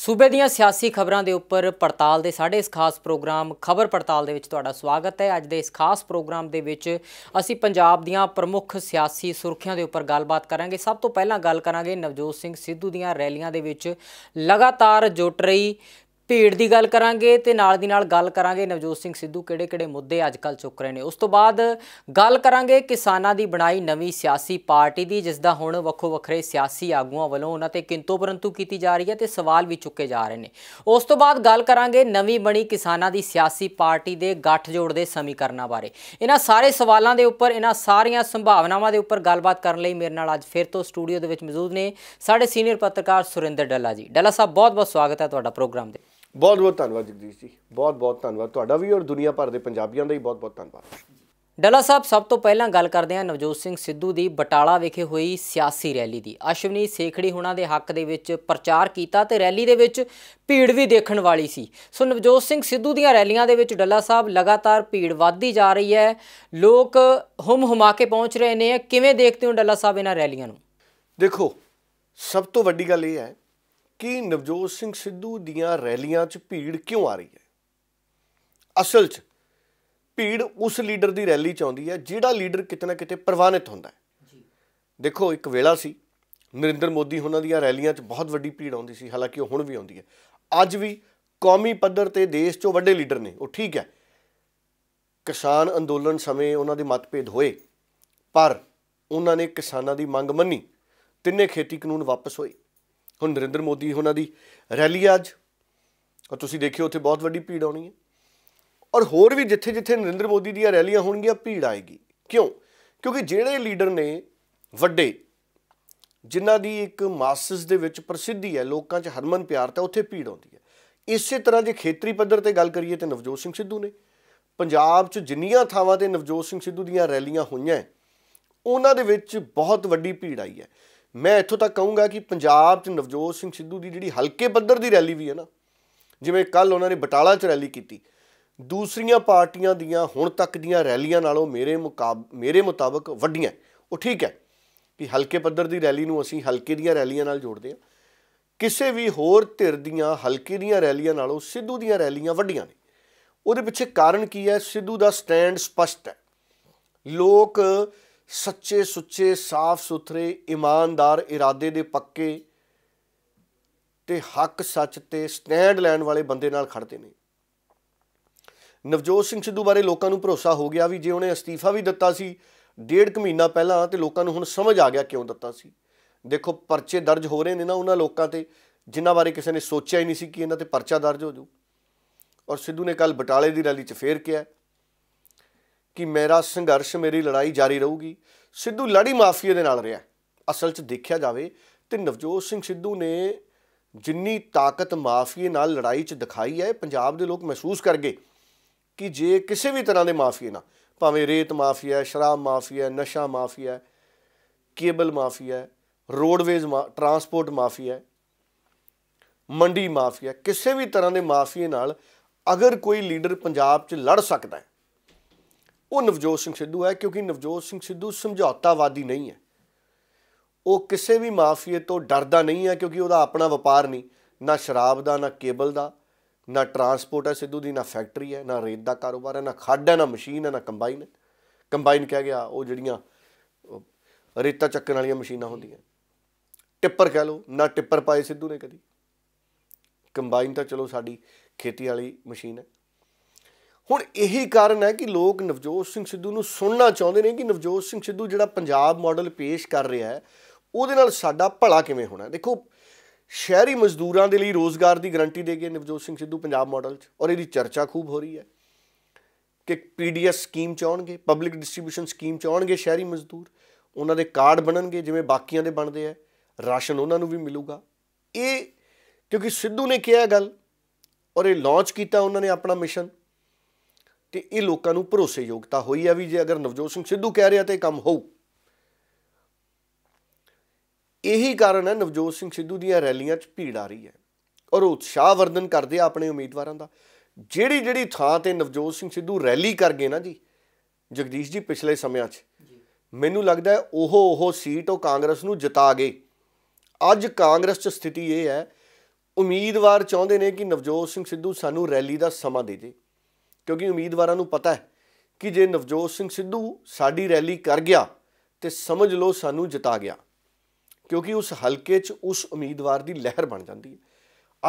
ਸੂਬੇ ਦੀਆਂ ਸਿਆਸੀ ਖਬਰਾਂ ਦੇ ਉੱਪਰ ਪੜਤਾਲ ਦੇ ਸਾਡੇ ਇਸ ਖਾਸ ਪ੍ਰੋਗਰਾਮ ਖਬਰ ਪੜਤਾਲ ਦੇ ਵਿੱਚ ਤੁਹਾਡਾ ਸਵਾਗਤ ਹੈ ਅੱਜ ਦੇ ਇਸ ਖਾਸ ਪ੍ਰੋਗਰਾਮ ਦੇ ਵਿੱਚ ਅਸੀਂ ਪੰਜਾਬ ਦੀਆਂ ਪ੍ਰਮੁੱਖ ਸਿਆਸੀ ਸੁਰਖੀਆਂ ਦੇ ਉੱਪਰ ਗੱਲਬਾਤ ਕਰਾਂਗੇ ਸਭ ਤੋਂ ਪਹਿਲਾਂ ਗੱਲ ਕਰਾਂਗੇ ਨਵਜੋਤ ਸਿੰਘ ਸਿੱਧੂ ਦੀਆਂ ਰੈਲੀਆਂ ਦੇ ਵਿੱਚ ਲਗਾਤਾਰ ਜੁਟ ਰਹੀ ਭੀੜ ਦੀ ਗੱਲ ਕਰਾਂਗੇ ਤੇ ਨਾਲ ਦੀ ਨਾਲ ਗੱਲ ਕਰਾਂਗੇ ਨਵਜੋਤ ਸਿੰਘ ਸਿੱਧੂ ਕਿਹੜੇ-ਕਿਹੜੇ ਮੁੱਦੇ ਅੱਜਕੱਲ ਚੁੱਕ ਰਹੇ ਨੇ ਉਸ ਤੋਂ ਬਾਅਦ ਗੱਲ ਕਰਾਂਗੇ ਕਿਸਾਨਾਂ ਦੀ ਬਣਾਈ ਨਵੀਂ ਸਿਆਸੀ ਪਾਰਟੀ ਦੀ ਜਿਸ ਦਾ ਹੁਣ ਵੱਖੋ ਵੱਖਰੇ ਸਿਆਸੀ ਆਗੂਆਂ ਵੱਲੋਂ ਉਹਨਾਂ ਤੇ ਕਿੰਤੋ ਪਰੰਤੂ ਕੀਤੀ ਜਾ ਰਹੀ ਹੈ ਤੇ ਸਵਾਲ ਵੀ ਚੁੱਕੇ ਜਾ ਰਹੇ ਨੇ ਉਸ ਤੋਂ ਬਾਅਦ ਗੱਲ ਕਰਾਂਗੇ ਨਵੀਂ ਬਣੀ ਕਿਸਾਨਾਂ ਦੀ ਸਿਆਸੀ ਪਾਰਟੀ ਦੇ ਗੱਠਜੋੜ ਦੇ ਸਮੀਕਰਨਾਂ ਬਾਰੇ ਇਹਨਾਂ ਸਾਰੇ ਸਵਾਲਾਂ ਦੇ ਉੱਪਰ ਇਹਨਾਂ ਸਾਰੀਆਂ ਸੰਭਾਵਨਾਵਾਂ ਦੇ ਉੱਪਰ ਗੱਲਬਾਤ ਕਰਨ ਲਈ ਮੇਰੇ ਨਾਲ ਅੱਜ ਫਿਰ ਤੋਂ ਸਟੂਡੀਓ ਦੇ ਵਿੱਚ ਮੌਜੂਦ ਨੇ ਸਾਡੇ ਸੀਨੀਅਰ ਪੱਤਰਕਾਰ ਸੁਰਿੰਦਰ ਡੱਲਾ ਜੀ ਡੱਲਾ ਸਾਹਿਬ ਬਹੁਤ ਬਹੁਤ ਸਵਾਗਤ ਹੈ ਤੁਹਾਡਾ ਪ੍ਰੋਗਰਾਮ ਦੇ ਬਹੁਤ ਬਹੁਤ ਧੰਨਵਾਦ ਜਗਦੀਸ਼ ਜੀ ਬਹੁਤ ਬਹੁਤ ਧੰਨਵਾਦ ਤੁਹਾਡਾ ਵੀ ਔਰ ਦੁਨੀਆ ਭਰ ਦੇ ਪੰਜਾਬੀਆਂ ਦਾ ਹੀ ਬਹੁਤ ਬਹੁਤ ਧੰਨਵਾਦ ਡੱਲਾ ਸਾਹਿਬ ਸਭ ਤੋਂ ਪਹਿਲਾਂ ਗੱਲ ਕਰਦੇ ਹਾਂ ਨਵਜੋਤ ਸਿੰਘ ਸਿੱਧੂ ਦੀ ਬਟਾਲਾ ਵਿਖੇ ਹੋਈ ਸਿਆਸੀ ਰੈਲੀ ਦੀ ਅਸ਼ਵਨੀ ਸੇਖੜੀ ਹੁਣਾਂ ਦੇ ਹੱਕ ਦੇ ਵਿੱਚ ਪ੍ਰਚਾਰ ਕੀਤਾ ਤੇ ਰੈਲੀ ਦੇ ਵਿੱਚ ਭੀੜ ਵੀ ਦੇਖਣ ਵਾਲੀ ਸੀ ਸੋ ਨਵਜੋਤ ਸਿੰਘ ਸਿੱਧੂ ਦੀਆਂ ਰੈਲੀਆਂ ਦੇ ਵਿੱਚ ਡੱਲਾ ਸਾਹਿਬ ਲਗਾਤਾਰ ਭੀੜ ਵੱਧਦੀ ਜਾ ਰਹੀ ਹੈ ਲੋਕ ਹਮ ਹਮਾ ਕੇ ਪਹੁੰਚ ਰਹੇ ਨੇ ਕਿਵੇਂ ਦੇਖਦੇ ਹੋ ਡੱਲਾ ਸਾਹਿਬ ਇਹਨਾਂ ਰੈਲੀਆਂ ਨੂੰ ਦੇਖੋ ਸਭ ਤੋਂ ਵੱਡੀ ਗੱਲ ਇਹ ਹੈ ਕਿ ਨਵਜੋਤ ਸਿੰਘ ਸਿੱਧੂ ਦੀਆਂ ਰੈਲੀਆਂ 'ਚ ਭੀੜ ਕਿਉਂ ਆ ਰਹੀ ਹੈ ਅਸਲ 'ਚ ਭੀੜ ਉਸ ਲੀਡਰ ਦੀ ਰੈਲੀ 'ਚ ਆਉਂਦੀ ਹੈ ਜਿਹੜਾ ਲੀਡਰ ਕਿਤੇ ਨਾ ਕਿਤੇ ਪ੍ਰਵਾਨਿਤ ਹੁੰਦਾ ਹੈ ਦੇਖੋ ਇੱਕ ਵੇਲਾ ਸੀ ਨਰਿੰਦਰ ਮੋਦੀ ਉਹਨਾਂ ਦੀਆਂ ਰੈਲੀਆਂ 'ਚ ਬਹੁਤ ਵੱਡੀ ਭੀੜ ਆਉਂਦੀ ਸੀ ਹਾਲਾਂਕਿ ਉਹ ਹੁਣ ਵੀ ਆਉਂਦੀ ਹੈ ਅੱਜ ਵੀ ਕੌਮੀ ਪੱਧਰ ਤੇ ਦੇਸ਼ 'ਚੋਂ ਵੱਡੇ ਲੀਡਰ ਨੇ ਉਹ ਠੀਕ ਹੈ ਕਿਸਾਨ ਅੰਦੋਲਨ ਸਮੇਂ ਉਹਨਾਂ ਦੇ ਮਤਭੇਦ ਹੋਏ ਪਰ ਉਹਨਾਂ ਨੇ ਕਿਸਾਨਾਂ ਦੀ ਮੰਗ ਮੰਨੀ ਤਿੰਨੇ ਖੇਤੀ ਕਾਨੂੰਨ ਵਾਪਸ ਹੋਏ ਹੁਣ ਨਰਿੰਦਰ ਮੋਦੀ ਉਹਨਾਂ ਦੀ ਰੈਲੀ ਅੱਜ ਔਰ ਤੁਸੀਂ ਦੇਖਿਓ ਉੱਥੇ ਬਹੁਤ ਵੱਡੀ ਭੀੜ ਆਉਣੀ ਹੈ ਔਰ ਹੋਰ ਵੀ ਜਿੱਥੇ ਜਿੱਥੇ ਨਰਿੰਦਰ ਮੋਦੀ ਦੀਆਂ ਰੈਲੀਆਂ ਹੋਣਗੀਆਂ ਭੀੜ ਆਏਗੀ ਕਿਉਂ ਕਿਉਂਕਿ ਜਿਹੜੇ ਲੀਡਰ ਨੇ ਵੱਡੇ ਜਿਨ੍ਹਾਂ ਦੀ ਇੱਕ ਮਾਸਸ ਦੇ ਵਿੱਚ ਪ੍ਰਸਿੱਧੀ ਹੈ ਲੋਕਾਂ 'ਚ ਹਰਮਨ ਪਿਆਰ ਤਾਂ ਉੱਥੇ ਭੀੜ ਆਉਂਦੀ ਹੈ ਇਸੇ ਤਰ੍ਹਾਂ ਜੇ ਖੇਤਰੀ ਪੱਧਰ ਤੇ ਗੱਲ ਕਰੀਏ ਤੇ ਨਵਜੋਤ ਸਿੰਘ ਸਿੱਧੂ ਨੇ ਪੰਜਾਬ 'ਚ ਜਿੰਨੀਆਂ ਥਾਵਾਂ ਤੇ ਨਵਜੋਤ ਸਿੰਘ ਸਿੱਧੂ ਦੀਆਂ ਰੈਲੀਆਂ ਹੋਈਆਂ ਉਹਨਾਂ ਦੇ ਵਿੱਚ ਬਹੁਤ ਵੱਡੀ ਭੀੜ ਆਈ ਹੈ ਮੈਂ ਇੱਥੋਂ ਤੱਕ ਕਹੂੰਗਾ ਕਿ ਪੰਜਾਬ 'ਚ ਨਵਜੋਤ ਸਿੰਘ ਸਿੱਧੂ ਦੀ ਜਿਹੜੀ ਹਲਕੇ ਪੱਧਰ ਦੀ ਰੈਲੀ ਵੀ ਹੈ ਨਾ ਜਿਵੇਂ ਕੱਲ ਉਹਨਾਂ ਨੇ ਬਟਾਲਾ 'ਚ ਰੈਲੀ ਕੀਤੀ ਦੂਸਰੀਆਂ ਪਾਰਟੀਆਂ ਦੀਆਂ ਹੁਣ ਤੱਕ ਦੀਆਂ ਰੈਲੀਆਂ ਨਾਲੋਂ ਮੇਰੇ ਮੇਰੇ ਮੁਤਾਬਕ ਵੱਡੀਆਂ ਉਹ ਠੀਕ ਹੈ ਕਿ ਹਲਕੇ ਪੱਧਰ ਦੀ ਰੈਲੀ ਨੂੰ ਅਸੀਂ ਹਲਕੇ ਦੀਆਂ ਰੈਲੀਆਂ ਨਾਲ ਜੋੜਦੇ ਹਾਂ ਕਿਸੇ ਵੀ ਹੋਰ ਧਿਰ ਦੀਆਂ ਹਲਕੇ ਦੀਆਂ ਰੈਲੀਆਂ ਨਾਲੋਂ ਸਿੱਧੂ ਦੀਆਂ ਰੈਲੀਆਂ ਵੱਡੀਆਂ ਨੇ ਉਹਦੇ ਪਿੱਛੇ ਕਾਰਨ ਕੀ ਹੈ ਸਿੱਧੂ ਦਾ ਸਟੈਂਡ ਸਪਸ਼ਟ ਹੈ ਲੋਕ ਸੱਚੇ ਸੁੱਚੇ ਸਾਫ਼ ਸੁਥਰੇ ਇਮਾਨਦਾਰ ਇਰਾਦੇ ਦੇ ਪੱਕੇ ਤੇ ਹੱਕ ਸੱਚ ਤੇ ਸਟੈਂਡ ਲੈਣ ਵਾਲੇ ਬੰਦੇ ਨਾਲ ਖੜਦੇ ਨੇ ਨਵਜੋਤ ਸਿੰਘ ਸਿੱਧੂ ਬਾਰੇ ਲੋਕਾਂ ਨੂੰ ਭਰੋਸਾ ਹੋ ਗਿਆ ਵੀ ਜੇ ਉਹਨੇ ਅਸਤੀਫਾ ਵੀ ਦਿੱਤਾ ਸੀ ਡੇਢ ਕੁ ਮਹੀਨਾ ਪਹਿਲਾਂ ਤੇ ਲੋਕਾਂ ਨੂੰ ਹੁਣ ਸਮਝ ਆ ਗਿਆ ਕਿਉਂ ਦਿੱਤਾ ਸੀ ਦੇਖੋ ਪਰਚੇ ਦਰਜ ਹੋ ਰਹੇ ਨੇ ਨਾ ਉਹਨਾਂ ਲੋਕਾਂ ਤੇ ਜਿਨ੍ਹਾਂ ਬਾਰੇ ਕਿਸੇ ਨੇ ਸੋਚਿਆ ਹੀ ਨਹੀਂ ਸੀ ਕਿ ਇਹਨਾਂ ਤੇ ਪਰਚਾ ਦਰਜ ਹੋ ਜੂ ਔਰ ਸਿੱਧੂ ਨੇ ਕੱਲ ਬਟਾਲੇ ਦੀ ਰੈਲੀ 'ਚ ਫੇਰ ਕਿਹਾ ਕਿ ਮੇਰਾ ਸੰਘਰਸ਼ ਮੇਰੀ ਲੜਾਈ ਜਾਰੀ ਰਹੂਗੀ ਸਿੱਧੂ ਲੜੀ ਮਾਫੀਆ ਦੇ ਨਾਲ ਰਿਹਾ ਅਸਲ 'ਚ ਦੇਖਿਆ ਜਾਵੇ ਤੇ ਨਵਜੋਤ ਸਿੰਘ ਸਿੱਧੂ ਨੇ ਜਿੰਨੀ ਤਾਕਤ ਮਾਫੀਆ ਨਾਲ ਲੜਾਈ 'ਚ ਦਿਖਾਈ ਹੈ ਪੰਜਾਬ ਦੇ ਲੋਕ ਮਹਿਸੂਸ ਕਰ ਗਏ ਕਿ ਜੇ ਕਿਸੇ ਵੀ ਤਰ੍ਹਾਂ ਦੇ ਮਾਫੀਆ ਨਾਲ ਭਾਵੇਂ ਰੇਤ ਮਾਫੀਆ ਸ਼ਰਾਬ ਮਾਫੀਆ ਨਸ਼ਾ mafia cable mafia roadways transport mafia ਮੰਡੀ ਮਾਫੀਆ ਕਿਸੇ ਵੀ ਤਰ੍ਹਾਂ ਦੇ ਮਾਫੀਆ ਨਾਲ ਅਗਰ ਕੋਈ ਲੀਡਰ ਪੰਜਾਬ 'ਚ ਲੜ ਸਕਦਾ ਹੈ ਉਹ ਨਵਜੋਤ ਸਿੰਘ ਸਿੱਧੂ ਹੈ ਕਿਉਂਕਿ ਨਵਜੋਤ ਸਿੰਘ ਸਿੱਧੂ ਸਮਝੌਤਾਵਾਦੀ ਨਹੀਂ ਹੈ ਉਹ ਕਿਸੇ ਵੀ ਮਾਫੀਏ ਤੋਂ ਡਰਦਾ ਨਹੀਂ ਹੈ ਕਿਉਂਕਿ ਉਹਦਾ ਆਪਣਾ ਵਪਾਰ ਨਹੀਂ ਨਾ ਸ਼ਰਾਬ ਦਾ ਨਾ ਕੇਬਲ ਦਾ ਨਾ ਟਰਾਂਸਪੋਰਟ ਹੈ ਸਿੱਧੂ ਦੀ ਨਾ ਫੈਕਟਰੀ ਹੈ ਨਾ ਰੇਤ ਦਾ ਕਾਰੋਬਾਰ ਹੈ ਨਾ ਖੱਡ ਹੈ ਨਾ ਮਸ਼ੀਨ ਹੈ ਨਾ ਕੰਬਾਈਨ ਹੈ ਕੰਬਾਈਨ ਕਹਿ ਗਿਆ ਉਹ ਜਿਹੜੀਆਂ ਰੇਤਾ ਚੱਕਣ ਵਾਲੀਆਂ ਮਸ਼ੀਨਾਂ ਹੁੰਦੀਆਂ ਟਿੱਪਰ ਕਹਿ ਲਓ ਨਾ ਟਿੱਪਰ ਪਾਏ ਸਿੱਧੂ ਨੇ ਕਦੀ ਕੰਬਾਈਨ ਤਾਂ ਚਲੋ ਸਾਡੀ ਖੇਤੀ ਵਾਲੀ ਮਸ਼ੀਨ ਹੈ ਹੁਣ ਇਹੀ ਕਾਰਨ ਹੈ ਕਿ ਲੋਕ ਨਵਜੋਤ ਸਿੰਘ ਸਿੱਧੂ ਨੂੰ ਸੁਣਨਾ ਚਾਹੁੰਦੇ ਨੇ ਕਿ ਨਵਜੋਤ ਸਿੰਘ ਸਿੱਧੂ ਜਿਹੜਾ ਪੰਜਾਬ ਮਾਡਲ ਪੇਸ਼ ਕਰ ਰਿਹਾ ਹੈ ਉਹਦੇ ਨਾਲ ਸਾਡਾ ਭਲਾ ਕਿਵੇਂ ਹੋਣਾ ਦੇਖੋ ਸ਼ਹਿਰੀ ਮਜ਼ਦੂਰਾਂ ਦੇ ਲਈ ਰੋਜ਼ਗਾਰ ਦੀ ਗਾਰੰਟੀ ਦੇ ਗਏ ਨਵਜੋਤ ਸਿੰਘ ਸਿੱਧੂ ਪੰਜਾਬ ਮਾਡਲ 'ਚ ਔਰ ਇਹਦੀ ਚਰਚਾ ਖੂਬ ਹੋ ਰਹੀ ਹੈ ਕਿ ਪੀਡੀਐਸ ਸਕੀਮ ਚਾਹਣਗੇ ਪਬਲਿਕ ਡਿਸਟ੍ਰੀਬਿਊਸ਼ਨ ਸਕੀਮ ਚਾਹਣਗੇ ਸ਼ਹਿਰੀ ਮਜ਼ਦੂਰ ਉਹਨਾਂ ਦੇ ਕਾਰਡ ਬਣਨਗੇ ਜਿਵੇਂ ਬਾਕੀਆਂ ਦੇ ਬਣਦੇ ਆ ਰਾਸ਼ਨ ਉਹਨਾਂ ਨੂੰ ਵੀ ਮਿਲੂਗਾ ਇਹ ਕਿਉਂਕਿ ਸਿੱਧੂ ਨੇ ਕਿਹਾ ਗੱਲ ਔਰ ਇਹ ਲਾਂਚ ਕੀਤਾ ਉਹਨਾਂ ਨੇ ਆਪਣਾ ਮਿਸ਼ਨ ਤੇ ਇਹ ਲੋਕਾਂ ਨੂੰ ਭਰੋਸੇਯੋਗਤਾ ਹੋਈ ਆ ਵੀ ਜੇ ਅਗਰ ਨਵਜੋਤ ਸਿੰਘ ਸਿੱਧੂ ਕਹਿ ਰਿਹਾ ਤੇ ਕੰਮ ਹੋਊ ਇਹੀ ਕਾਰਨ ਹੈ ਨਵਜੋਤ ਸਿੰਘ ਸਿੱਧੂ ਦੀਆਂ ਰੈਲੀਆਂ 'ਚ ਭੀੜ ਆ ਰਹੀ ਹੈ ਔਰ ਉਤਸ਼ਾਹ ਵਰਧਨ ਕਰਦੇ ਆ ਆਪਣੇ ਉਮੀਦਵਾਰਾਂ ਦਾ ਜਿਹੜੀ ਜਿਹੜੀ ਥਾਂ ਤੇ ਨਵਜੋਤ ਸਿੰਘ ਸਿੱਧੂ ਰੈਲੀ ਕਰ ਗਏ ਨਾ ਜੀ ਜਗਦੀਸ਼ ਜੀ ਪਿਛਲੇ ਸਮਿਆਂ 'ਚ ਮੈਨੂੰ ਲੱਗਦਾ ਹੈ ਉਹ ਉਹ ਸੀਟ ਉਹ ਕਾਂਗਰਸ ਨੂੰ ਜਿਤਾ ਗਏ ਅੱਜ ਕਾਂਗਰਸ 'ਚ ਸਥਿਤੀ ਇਹ ਹੈ ਉਮੀਦਵਾਰ ਚਾਹੁੰਦੇ ਨੇ ਕਿ ਨਵਜੋਤ ਸਿੰਘ ਸਿੱਧੂ ਸਾਨੂੰ ਰੈਲੀ ਦਾ ਸਮਾਂ ਦੇ ਦੇ ਕਿਉਂਕਿ ਉਮੀਦਵਾਰਾਂ ਨੂੰ ਪਤਾ ਹੈ ਕਿ ਜੇ ਨਵਜੋਤ ਸਿੰਘ ਸਿੱਧੂ ਸਾਡੀ ਰੈਲੀ ਕਰ ਗਿਆ ਤੇ ਸਮਝ ਲਓ ਸਾਨੂੰ ਜਿਤਾ ਗਿਆ ਕਿਉਂਕਿ ਉਸ ਹਲਕੇ 'ਚ ਉਸ ਉਮੀਦਵਾਰ ਦੀ ਲਹਿਰ ਬਣ ਜਾਂਦੀ ਹੈ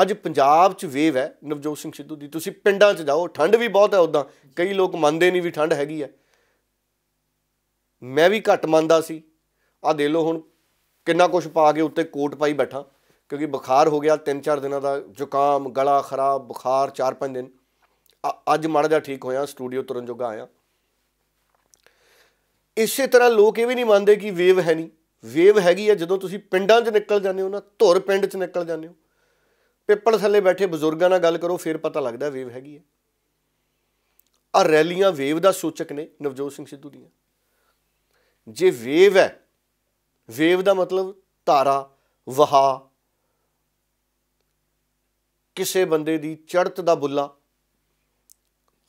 ਅੱਜ ਪੰਜਾਬ 'ਚ ਵੇਵ ਹੈ ਨਵਜੋਤ ਸਿੰਘ ਸਿੱਧੂ ਦੀ ਤੁਸੀਂ ਪਿੰਡਾਂ 'ਚ ਜਾਓ ਠੰਡ ਵੀ ਬਹੁਤ ਹੈ ਉਦਾਂ ਕਈ ਲੋਕ ਮੰਨਦੇ ਨਹੀਂ ਵੀ ਠੰਡ ਹੈਗੀ ਹੈ ਮੈਂ ਵੀ ਘੱਟ ਮੰਨਦਾ ਸੀ ਆ ਦੇ ਲਓ ਹੁਣ ਕਿੰਨਾ ਕੁਝ ਪਾ ਕੇ ਉੱਤੇ ਕੋਟ ਪਾਈ ਬੈਠਾ ਕਿਉਂਕਿ ਬੁਖਾਰ ਹੋ ਗਿਆ 3-4 ਦਿਨਾਂ ਦਾ ਜ਼ੁਕਾਮ ਗਲਾ ਖਰਾਬ ਬੁਖਾਰ 4-5 ਦਿਨ ਅੱਜ ਮਾੜਾ ਜਿਹਾ ਠੀਕ ਹੋਇਆ ਸਟੂਡੀਓ ਤੁਰਨ ਜੋਗਾ ਆਇਆ ਇਸੇ ਤਰ੍ਹਾਂ ਲੋਕ ਇਹ ਵੀ ਨਹੀਂ ਮੰਨਦੇ ਕਿ ਵੇਵ ਹੈ ਨਹੀਂ ਵੇਵ ਹੈਗੀ ਆ ਜਦੋਂ ਤੁਸੀਂ ਪਿੰਡਾਂ 'ਚ ਨਿਕਲ ਜਾਂਦੇ ਹੋ ਨਾ ਧੁਰ ਪਿੰਡ 'ਚ ਨਿਕਲ ਜਾਂਦੇ ਹੋ ਪਿੱਪਲ ਥੱਲੇ ਬੈਠੇ ਬਜ਼ੁਰਗਾਂ ਨਾਲ ਗੱਲ ਕਰੋ ਫਿਰ ਪਤਾ ਲੱਗਦਾ ਵੇਵ ਹੈਗੀ ਆ ਆ ਰੈਲੀਆਂ ਵੇਵ ਦਾ ਸੂਚਕ ਨੇ ਨਵਜੋਤ ਸਿੰਘ ਸਿੱਧੂ ਦੀਆਂ ਜੇ ਵੇਵ ਹੈ ਵੇਵ ਦਾ ਮਤਲਬ ਧਾਰਾ ਵਹਾ ਕਿਸੇ ਬੰਦੇ ਦੀ ਚੜਤ ਦਾ ਬੁੱਲਾ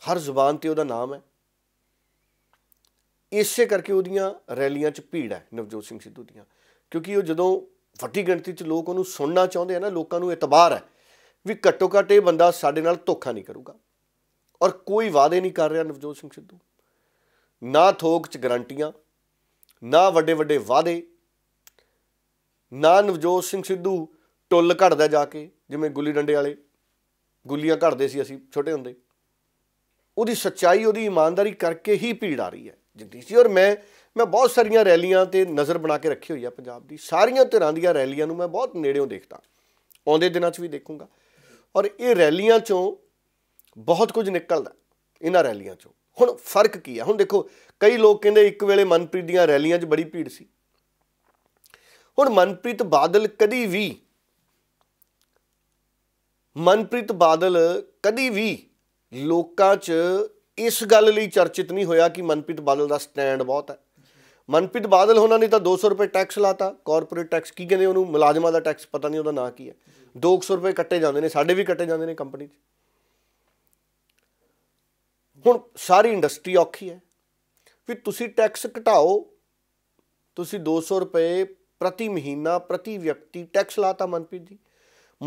ਹਰ ਜ਼ੁਬਾਨ ਤੇ ਉਹਦਾ ਨਾਮ ਹੈ ਇਸੇ ਕਰਕੇ ਉਹਦੀਆਂ ਰੈਲੀਆਂ 'ਚ ਭੀੜ ਹੈ ਨਵਜੋਤ ਸਿੰਘ ਸਿੱਧੂ ਦੀਆਂ ਕਿਉਂਕਿ ਉਹ ਜਦੋਂ ਵੱਡੀ ਗਿਣਤੀ 'ਚ ਲੋਕ ਉਹਨੂੰ ਸੁਣਨਾ ਚਾਹੁੰਦੇ ਆ ਨਾ ਲੋਕਾਂ ਨੂੰ ਇਤਬਾਰ ਹੈ ਵੀ ਘੱਟੋ ਘੱਟ ਇਹ ਬੰਦਾ ਸਾਡੇ ਨਾਲ ਧੋਖਾ ਨਹੀਂ ਕਰੂਗਾ ਔਰ ਕੋਈ ਵਾਅਦੇ ਨਹੀਂ ਕਰ ਰਿਹਾ ਨਵਜੋਤ ਸਿੰਘ ਸਿੱਧੂ ਨਾ ਥੋਕ 'ਚ ਗਰੰਟੀਆਂ ਨਾ ਵੱਡੇ ਵੱਡੇ ਵਾਅਦੇ ਨਾ ਨਵਜੋਤ ਸਿੰਘ ਸਿੱਧੂ ਟੁੱਲ ਘੜਦਾ ਜਾ ਕੇ ਜਿਵੇਂ ਗੁੱਲੀ ਡੰਡੇ ਵਾਲੇ ਗੁੱਲੀਆਂ ਘੜਦੇ ਸੀ ਅਸੀਂ ਛੋਟੇ ਹੁੰਦੇ ਉਹਦੀ ਸੱਚਾਈ ਉਹਦੀ ਇਮਾਨਦਾਰੀ ਕਰਕੇ ਹੀ ਭੀੜ ਆ ਰਹੀ ਹੈ ਜਗਦੀਸ਼ ਜੀ ਔਰ ਮੈਂ ਮੈਂ ਬਹੁਤ ਸਾਰੀਆਂ ਰੈਲੀਆਂ ਤੇ ਨਜ਼ਰ ਬਣਾ ਕੇ ਰੱਖੀ ਹੋਈ ਆ ਪੰਜਾਬ ਦੀ ਸਾਰੀਆਂ ਤਰ੍ਹਾਂ ਦੀਆਂ ਰੈਲੀਆਂ ਨੂੰ ਮੈਂ ਬਹੁਤ ਨੇੜਿਓਂ ਦੇਖਦਾ ਆਉਂਦੇ ਦਿਨਾਂ 'ਚ ਵੀ ਦੇਖੂੰਗਾ ਔਰ ਇਹ ਰੈਲੀਆਂ 'ਚੋਂ ਬਹੁਤ ਕੁਝ ਨਿਕਲਦਾ ਇਹਨਾਂ ਰੈਲੀਆਂ 'ਚੋਂ ਹੁਣ ਫਰਕ ਕੀ ਆ ਹੁਣ ਦੇਖੋ ਕਈ ਲੋਕ ਕਹਿੰਦੇ ਇੱਕ ਵੇਲੇ ਮਨਪ੍ਰੀਤ ਦੀਆਂ ਰੈਲੀਆਂ 'ਚ ਬੜੀ ਭੀੜ ਸੀ ਹੁਣ ਮਨਪ੍ਰੀਤ ਬਾਦਲ ਕਦੀ ਵੀ ਮਨਪ੍ਰੀਤ ਬਾਦਲ ਕਦੀ ਵੀ ਲੋਕਾਂ 'ਚ ਇਸ ਗੱਲ ਲਈ ਚਰਚਿਤ ਨਹੀਂ ਹੋਇਆ ਕਿ ਮਨਪ੍ਰੀਤ ਬਾਦਲ ਦਾ ਸਟੈਂਡ ਬਹੁਤ ਹੈ ਮਨਪ੍ਰੀਤ ਬਾਦਲ ਉਹਨਾਂ ਨੇ ਤਾਂ 200 ਰੁਪਏ ਟੈਕਸ ਲਾਤਾ ਕਾਰਪੋਰੇਟ ਟੈਕਸ ਕੀ ਕਹਿੰਦੇ ਉਹਨੂੰ ਮੁਲਾਜ਼ਮਾਂ ਦਾ ਟੈਕਸ ਪਤਾ ਨਹੀਂ ਉਹਦਾ ਨਾਂ ਕੀ ਹੈ 200 ਰੁਪਏ ਕੱਟੇ ਜਾਂਦੇ ਨੇ ਸਾਡੇ ਵੀ ਕੱਟੇ ਜਾਂਦੇ ਨੇ ਕੰਪਨੀ 'ਚ ਹੁਣ ਸਾਰੀ ਇੰਡਸਟਰੀ ਔਖੀ ਹੈ ਵੀ ਤੁਸੀਂ ਟੈਕਸ ਘਟਾਓ ਤੁਸੀਂ 200 ਰੁਪਏ ਪ੍ਰਤੀ ਮਹੀਨਾ ਪ੍ਰਤੀ ਵਿਅਕਤੀ ਟੈਕਸ ਲਾਤਾ ਮਨਪ੍ਰੀਤ ਜੀ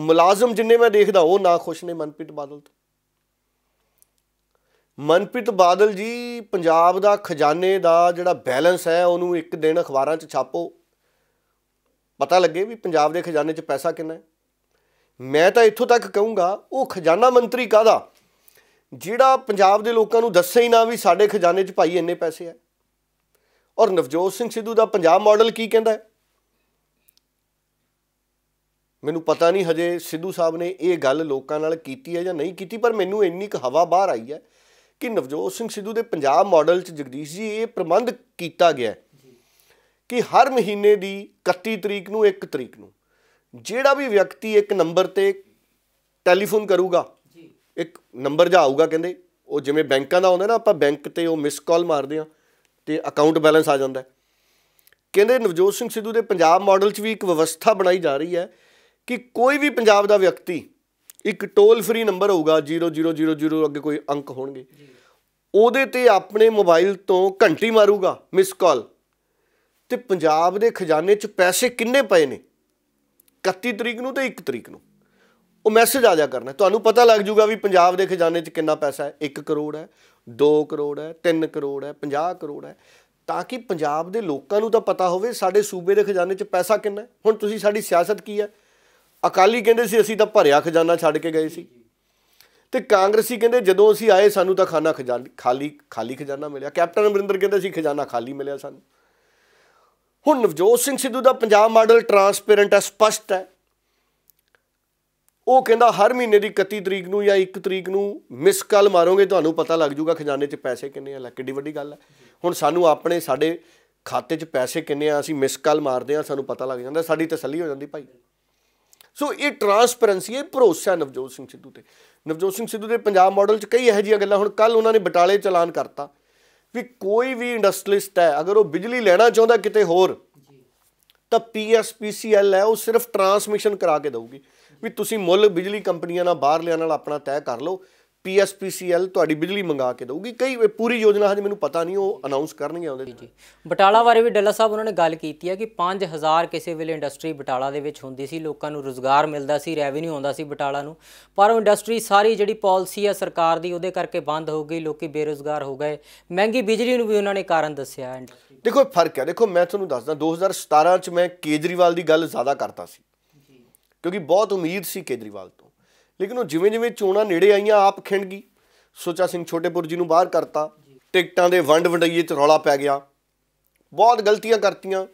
ਮੁਲਾਜ਼ਮ ਜਿੰਨੇ ਮੈਂ ਦੇਖਦਾ ਉਹ ਨਾ ਖੁਸ਼ ਨੇ ਮਨਪ੍ਰੀਤ ਬਾਦਲ ਤੋਂ ਮਨਪ੍ਰੀਤ ਬਾਦਲ ਜੀ ਪੰਜਾਬ ਦਾ ਖਜ਼ਾਨੇ ਦਾ ਜਿਹੜਾ ਬੈਲੈਂਸ ਹੈ ਉਹਨੂੰ ਇੱਕ ਦਿਨ ਅਖਬਾਰਾਂ 'ਚ ਛਾਪੋ ਪਤਾ ਲੱਗੇ ਵੀ ਪੰਜਾਬ ਦੇ ਖਜ਼ਾਨੇ 'ਚ ਪੈਸਾ ਕਿੰਨਾ ਹੈ ਮੈਂ ਤਾਂ ਇੱਥੋਂ ਤੱਕ ਕਹੂੰਗਾ ਉਹ ਖਜ਼ਾਨਾ ਮੰਤਰੀ ਕਾਦਾ ਜਿਹੜਾ ਪੰਜਾਬ ਦੇ ਲੋਕਾਂ ਨੂੰ ਦੱਸੇ ਹੀ ਨਾ ਵੀ ਸਾਡੇ ਖਜ਼ਾਨੇ 'ਚ ਭਾਈ ਇੰਨੇ ਪੈਸੇ ਆ ਔਰ ਨਵਜੋਤ ਸਿੰਘ ਸਿੱਧੂ ਦਾ ਪੰਜਾਬ ਮਾਡਲ ਕੀ ਕਹਿੰਦਾ ਮੈਨੂੰ ਪਤਾ ਨਹੀਂ ਹਜੇ ਸਿੱਧੂ ਸਾਹਿਬ ਨੇ ਇਹ ਗੱਲ ਲੋਕਾਂ ਨਾਲ ਕੀਤੀ ਹੈ ਜਾਂ ਨਹੀਂ ਕੀਤੀ ਪਰ ਮੈਨੂੰ ਇੰਨੀ ਕੁ ਹਵਾ ਬਾਹਰ ਆਈ ਹੈ ਕਿ ਨਵਜੋਤ ਸਿੰਘ ਸਿੱਧੂ ਦੇ ਪੰਜਾਬ ਮਾਡਲ 'ਚ ਜਗਦੀਸ਼ ਜੀ ਇਹ ਪ੍ਰਬੰਧ ਕੀਤਾ ਗਿਆ ਕਿ ਹਰ ਮਹੀਨੇ ਦੀ 31 ਤਰੀਕ ਨੂੰ 1 ਤਰੀਕ ਨੂੰ ਜਿਹੜਾ ਵੀ ਵਿਅਕਤੀ ਇੱਕ ਨੰਬਰ ਤੇ ਟੈਲੀਫੋਨ ਕਰੂਗਾ ਜੀ ਇੱਕ ਨੰਬਰ ਜਾ ਆਊਗਾ ਕਹਿੰਦੇ ਉਹ ਜਿਵੇਂ ਬੈਂਕਾਂ ਦਾ ਹੁੰਦਾ ਨਾ ਆਪਾਂ ਬੈਂਕ ਤੇ ਉਹ ਮਿਸ ਕਾਲ ਮਾਰਦੇ ਆ ਤੇ ਅਕਾਊਂਟ ਬੈਲੈਂਸ ਆ ਜਾਂਦਾ ਕਹਿੰਦੇ ਨਵਜੋਤ ਸਿੰਘ ਸਿੱਧੂ ਦੇ ਪੰਜਾਬ ਮਾਡਲ 'ਚ ਵੀ ਇੱਕ ਵਿਵਸਥਾ ਬਣਾਈ ਜਾ ਰਹੀ ਹੈ ਕਿ ਕੋਈ ਵੀ ਪੰਜਾਬ ਦਾ ਵਿਅਕਤੀ ਇੱਕ ਟੋਲ ਫ੍ਰੀ ਨੰਬਰ ਹੋਊਗਾ 0000 ਅੱਗੇ ਕੋਈ ਅੰਕ ਹੋਣਗੇ ਉਹਦੇ ਤੇ ਆਪਣੇ ਮੋਬਾਈਲ ਤੋਂ ਘੰਟੀ ਮਾਰੂਗਾ ਮਿਸ ਕਾਲ ਤੇ ਪੰਜਾਬ ਦੇ ਖਜ਼ਾਨੇ 'ਚ ਪੈਸੇ ਕਿੰਨੇ ਪਏ ਨੇ 31 ਤਰੀਕ ਨੂੰ ਤੇ 1 ਤਰੀਕ ਨੂੰ ਉਹ ਮੈਸੇਜ ਆ ਜਾ ਕਰਨਾ ਤੁਹਾਨੂੰ ਪਤਾ ਲੱਗ ਜੂਗਾ ਵੀ ਪੰਜਾਬ ਦੇ ਖਜ਼ਾਨੇ 'ਚ ਕਿੰਨਾ ਪੈਸਾ ਹੈ 1 ਕਰੋੜ ਹੈ 2 ਕਰੋੜ ਹੈ 3 ਕਰੋੜ ਹੈ 50 ਕਰੋੜ ਹੈ ਤਾਂ ਕਿ ਪੰਜਾਬ ਦੇ ਲੋਕਾਂ ਨੂੰ ਤਾਂ ਪਤਾ ਹੋਵੇ ਸਾਡੇ ਸੂਬੇ ਦੇ ਖਜ਼ਾਨੇ 'ਚ ਪੈਸਾ ਕਿੰਨਾ ਹੈ ਹੁਣ ਤੁਸੀਂ ਸਾਡੀ ਸਿਆਸਤ ਕੀ ਹੈ ਅਕਾਲੀ ਕਹਿੰਦੇ ਸੀ ਅਸੀਂ ਤਾਂ ਭਰਿਆ ਖਜ਼ਾਨਾ ਛੱਡ ਕੇ ਗਏ ਸੀ ਤੇ ਕਾਂਗਰਸੀ ਕਹਿੰਦੇ ਜਦੋਂ ਅਸੀਂ ਆਏ ਸਾਨੂੰ ਤਾਂ ਖਾਨਾ ਖਾਲੀ ਖਾਲੀ ਖਜ਼ਾਨਾ ਮਿਲਿਆ ਕੈਪਟਨ ਅਮਰਿੰਦਰ ਕਹਿੰਦੇ ਸੀ ਖਜ਼ਾਨਾ ਖਾਲੀ ਮਿਲਿਆ ਸਾਨੂੰ ਹੁਣ ਨਵਜੋਤ ਸਿੰਘ ਸਿੱਧੂ ਦਾ ਪੰਜਾਬ ਮਾਡਲ ਟਰਾਂਸਪੇਰੈਂਟ ਹੈ ਸਪਸ਼ਟ ਹੈ ਉਹ ਕਹਿੰਦਾ ਹਰ ਮਹੀਨੇ ਦੀ 31 ਤਰੀਕ ਨੂੰ ਜਾਂ 1 ਤਰੀਕ ਨੂੰ ਮਿਸ ਕਾਲ ਮਾਰੋਗੇ ਤੁਹਾਨੂੰ ਪਤਾ ਲੱਗ ਜਾਊਗਾ ਖਜ਼ਾਨੇ 'ਚ ਪੈਸੇ ਕਿੰਨੇ ਆ ਲੈ ਕਿੱਡੀ ਵੱਡੀ ਗੱਲ ਹੈ ਹੁਣ ਸਾਨੂੰ ਆਪਣੇ ਸਾਡੇ ਖਾਤੇ 'ਚ ਪੈਸੇ ਕਿੰਨੇ ਆ ਅਸੀਂ ਮਿਸ ਕਾਲ ਮਾਰਦੇ ਆ ਸਾਨੂੰ ਪਤਾ ਲੱਗ ਜਾਂਦਾ ਸਾਡੀ ਤਸੱਲੀ ਹੋ ਜਾਂਦੀ ਭਾਈ ਸੋ ਇਹ ਟਰਾਂਸਪੇਰੈਂਸੀ ਇਹ ਭਰੋਸਾ ਨਵਜੋਤ ਸਿੰਘ ਸਿੱਧੂ ਤੇ ਨਵਜੋਤ ਸਿੰਘ ਸਿੱਧੂ ਦੇ ਪੰਜਾਬ ਮਾਡਲ 'ਚ ਕਈ ਇਹੋ ਜਿਹੀਆਂ ਗੱਲਾਂ ਹੁਣ ਕੱਲ ਉਹਨਾਂ ਨੇ ਬਟਾਲੇ ਚਲਾਨ ਕਰਤਾ ਵੀ ਕੋਈ ਵੀ ਇੰਡਸਟਰੀਲਿਸਟ ਹੈ ਅਗਰ ਉਹ ਬਿਜਲੀ ਲੈਣਾ ਚਾਹੁੰਦਾ ਕਿਤੇ ਹੋਰ ਤਾਂ ਪੀਐਸਪੀਸੀਐਲ ਹੈ ਉਹ ਸਿਰਫ ਟਰਾਂਸਮਿਸ਼ਨ ਕਰਾ ਕੇ ਦੇਊਗੀ ਵੀ ਤੁਸੀਂ ਮੁੱਲ ਬਿਜਲੀ ਕੰਪਨੀਆਂ ਨਾਲ ਬਾਹਰ ਲਿਆਣ ਨਾਲ ਆਪਣਾ ਤੈਅ ਕਰ ਲਓ ਪੀਐਸਪੀਸੀਐਲ ਤੁਹਾਡੀ ਬਿਜਲੀ ਮੰਗਾ ਕੇ ਦੇਊਗੀ ਕਈ ਪੂਰੀ ਯੋਜਨਾ ਹਜੇ ਮੈਨੂੰ ਪਤਾ ਨਹੀਂ ਉਹ ਅਨਾਉਂਸ ਕਰਨਗੇ ਆਉਂਦੇ ਜੀ ਬਟਾਲਾ ਬਾਰੇ ਵੀ ਡੱਲਾ ਸਾਹਿਬ ਉਹਨਾਂ ਨੇ ਗੱਲ ਕੀਤੀ ਹੈ ਕਿ 5000 ਕਿਸੇ ਵੇਲੇ ਇੰਡਸਟਰੀ ਬਟਾਲਾ ਦੇ ਵਿੱਚ ਹੁੰਦੀ ਸੀ ਲੋਕਾਂ ਨੂੰ ਰੋਜ਼ਗਾਰ ਮਿਲਦਾ ਸੀ ਰੈਵਨਿਊ ਆਉਂਦਾ ਸੀ ਬਟਾਲਾ ਨੂੰ ਪਰ ਉਹ ਇੰਡਸਟਰੀ ਸਾਰੀ ਜਿਹੜੀ ਪਾਲਿਸੀ ਹੈ ਸਰਕਾਰ ਦੀ ਉਹਦੇ ਕਰਕੇ ਬੰਦ ਹੋ ਗਈ ਲੋਕੀ ਬੇਰੋਜ਼ਗਾਰ ਹੋ ਗਏ ਮਹਿੰਗੀ ਬਿਜਲੀ ਨੂੰ ਵੀ ਉਹਨਾਂ ਨੇ ਕਾਰਨ ਦੱਸਿਆ ਦੇਖੋ ਫਰਕ ਹੈ ਦੇਖੋ ਮੈਂ ਤੁਹਾਨੂੰ ਦੱਸਦਾ 2017 ਚ ਮੈਂ ਕੇਜਰੀਵਾਲ ਦੀ ਗੱਲ ਜ਼ਿਆਦਾ ਕਰਤਾ ਸੀ ਕਿਉਂਕਿ ਬਹੁਤ ਉਮੀਦ ਸੀ ਕੇਜਰੀਵਾਲ ਤੋਂ ਲੇਕਿਨ ਉਹ ਜਿਵੇਂ ਜਿਵੇਂ ਚੋਣਾਂ ਨੇੜੇ ਆਈਆਂ ਆਪ ਖਿੰਡ ਗਈ ਸੋਚਾ ਸਿੰਘ ਛੋਟੇਪੁਰ ਜੀ ਨੂੰ ਬਾਹਰ ਕਰਤਾ ਟਿਕਟਾਂ ਦੇ ਵੰਡ ਵੰਡਈਏ 'ਚ ਰੌਲਾ ਪੈ ਗਿਆ ਬਹੁਤ ਗਲਤੀਆਂ ਕਰਤੀਆਂ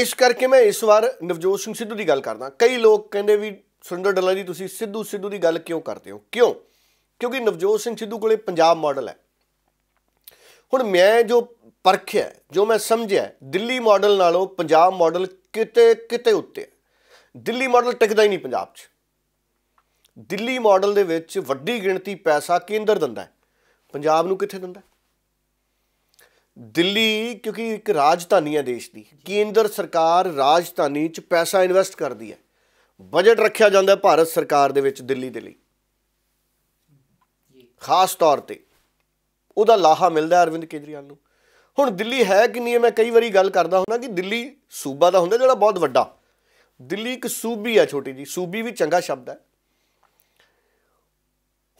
ਇਸ ਕਰਕੇ ਮੈਂ ਇਸ ਵਾਰ ਨਵਜੋਤ ਸਿੰਘ ਸਿੱਧੂ ਦੀ ਗੱਲ ਕਰਦਾ ਕਈ ਲੋਕ ਕਹਿੰਦੇ ਵੀ ਸੁੰਦਰ ਡੱਲਾ ਜੀ ਤੁਸੀਂ ਸਿੱਧੂ ਸਿੱਧੂ ਦੀ ਗੱਲ ਕਿਉਂ ਕਰਦੇ ਹੋ ਕਿਉਂ ਕਿਉਂਕਿ ਨਵਜੋਤ ਸਿੰਘ ਸਿੱਧੂ ਕੋਲੇ ਪੰਜਾਬ ਮਾਡਲ ਹੈ ਹੁਣ ਮੈਂ ਜੋ ਪਰਖਿਆ ਜੋ ਮੈਂ ਸਮਝਿਆ ਦਿੱਲੀ ਮਾਡਲ ਨਾਲੋਂ ਪੰਜਾਬ ਮਾਡਲ ਕਿਤੇ ਕਿਤੇ ਉੱਤੇ ਹੈ ਦਿੱਲੀ ਮਾਡਲ ਟਿਕਦਾ ਹੀ ਨਹੀਂ ਪੰਜਾਬ 'ਚ ਦਿੱਲੀ ਮਾਡਲ ਦੇ ਵਿੱਚ ਵੱਡੀ ਗਿਣਤੀ ਪੈਸਾ ਕੇਂਦਰ ਦਿੰਦਾ ਹੈ ਪੰਜਾਬ ਨੂੰ ਕਿੱਥੇ ਦਿੰਦਾ ਦਿੱਲੀ ਕਿਉਂਕਿ ਇੱਕ ਰਾਜਧਾਨੀ ਹੈ ਦੇਸ਼ ਦੀ ਕੇਂਦਰ ਸਰਕਾਰ ਰਾਜਧਾਨੀ 'ਚ ਪੈਸਾ ਇਨਵੈਸਟ ਕਰਦੀ ਹੈ ਬਜਟ ਰੱਖਿਆ ਜਾਂਦਾ ਭਾਰਤ ਸਰਕਾਰ ਦੇ ਵਿੱਚ ਦਿੱਲੀ ਦੇ ਲਈ ਖਾਸ ਤੌਰ ਤੇ ਉਹਦਾ ਲਾਹਾ ਮਿਲਦਾ ਅਰਵਿੰਦ ਕੇਜਰੀਵਾਲ ਨੂੰ ਹੁਣ ਦਿੱਲੀ ਹੈ ਕਿੰਨੀ ਹੈ ਮੈਂ ਕਈ ਵਾਰੀ ਗੱਲ ਕਰਦਾ ਹੁੰਦਾ ਕਿ ਦਿੱਲੀ ਸੂਬਾ ਦਾ ਹੁੰਦਾ ਜਿਹੜਾ ਬਹੁਤ ਵੱਡਾ ਦਿੱਲੀ ਇੱਕ ਸੂਬੀ ਆ ਛੋਟੀ ਜੀ ਸੂਬੀ ਵੀ ਚੰਗਾ ਸ਼ਬਦ ਹੈ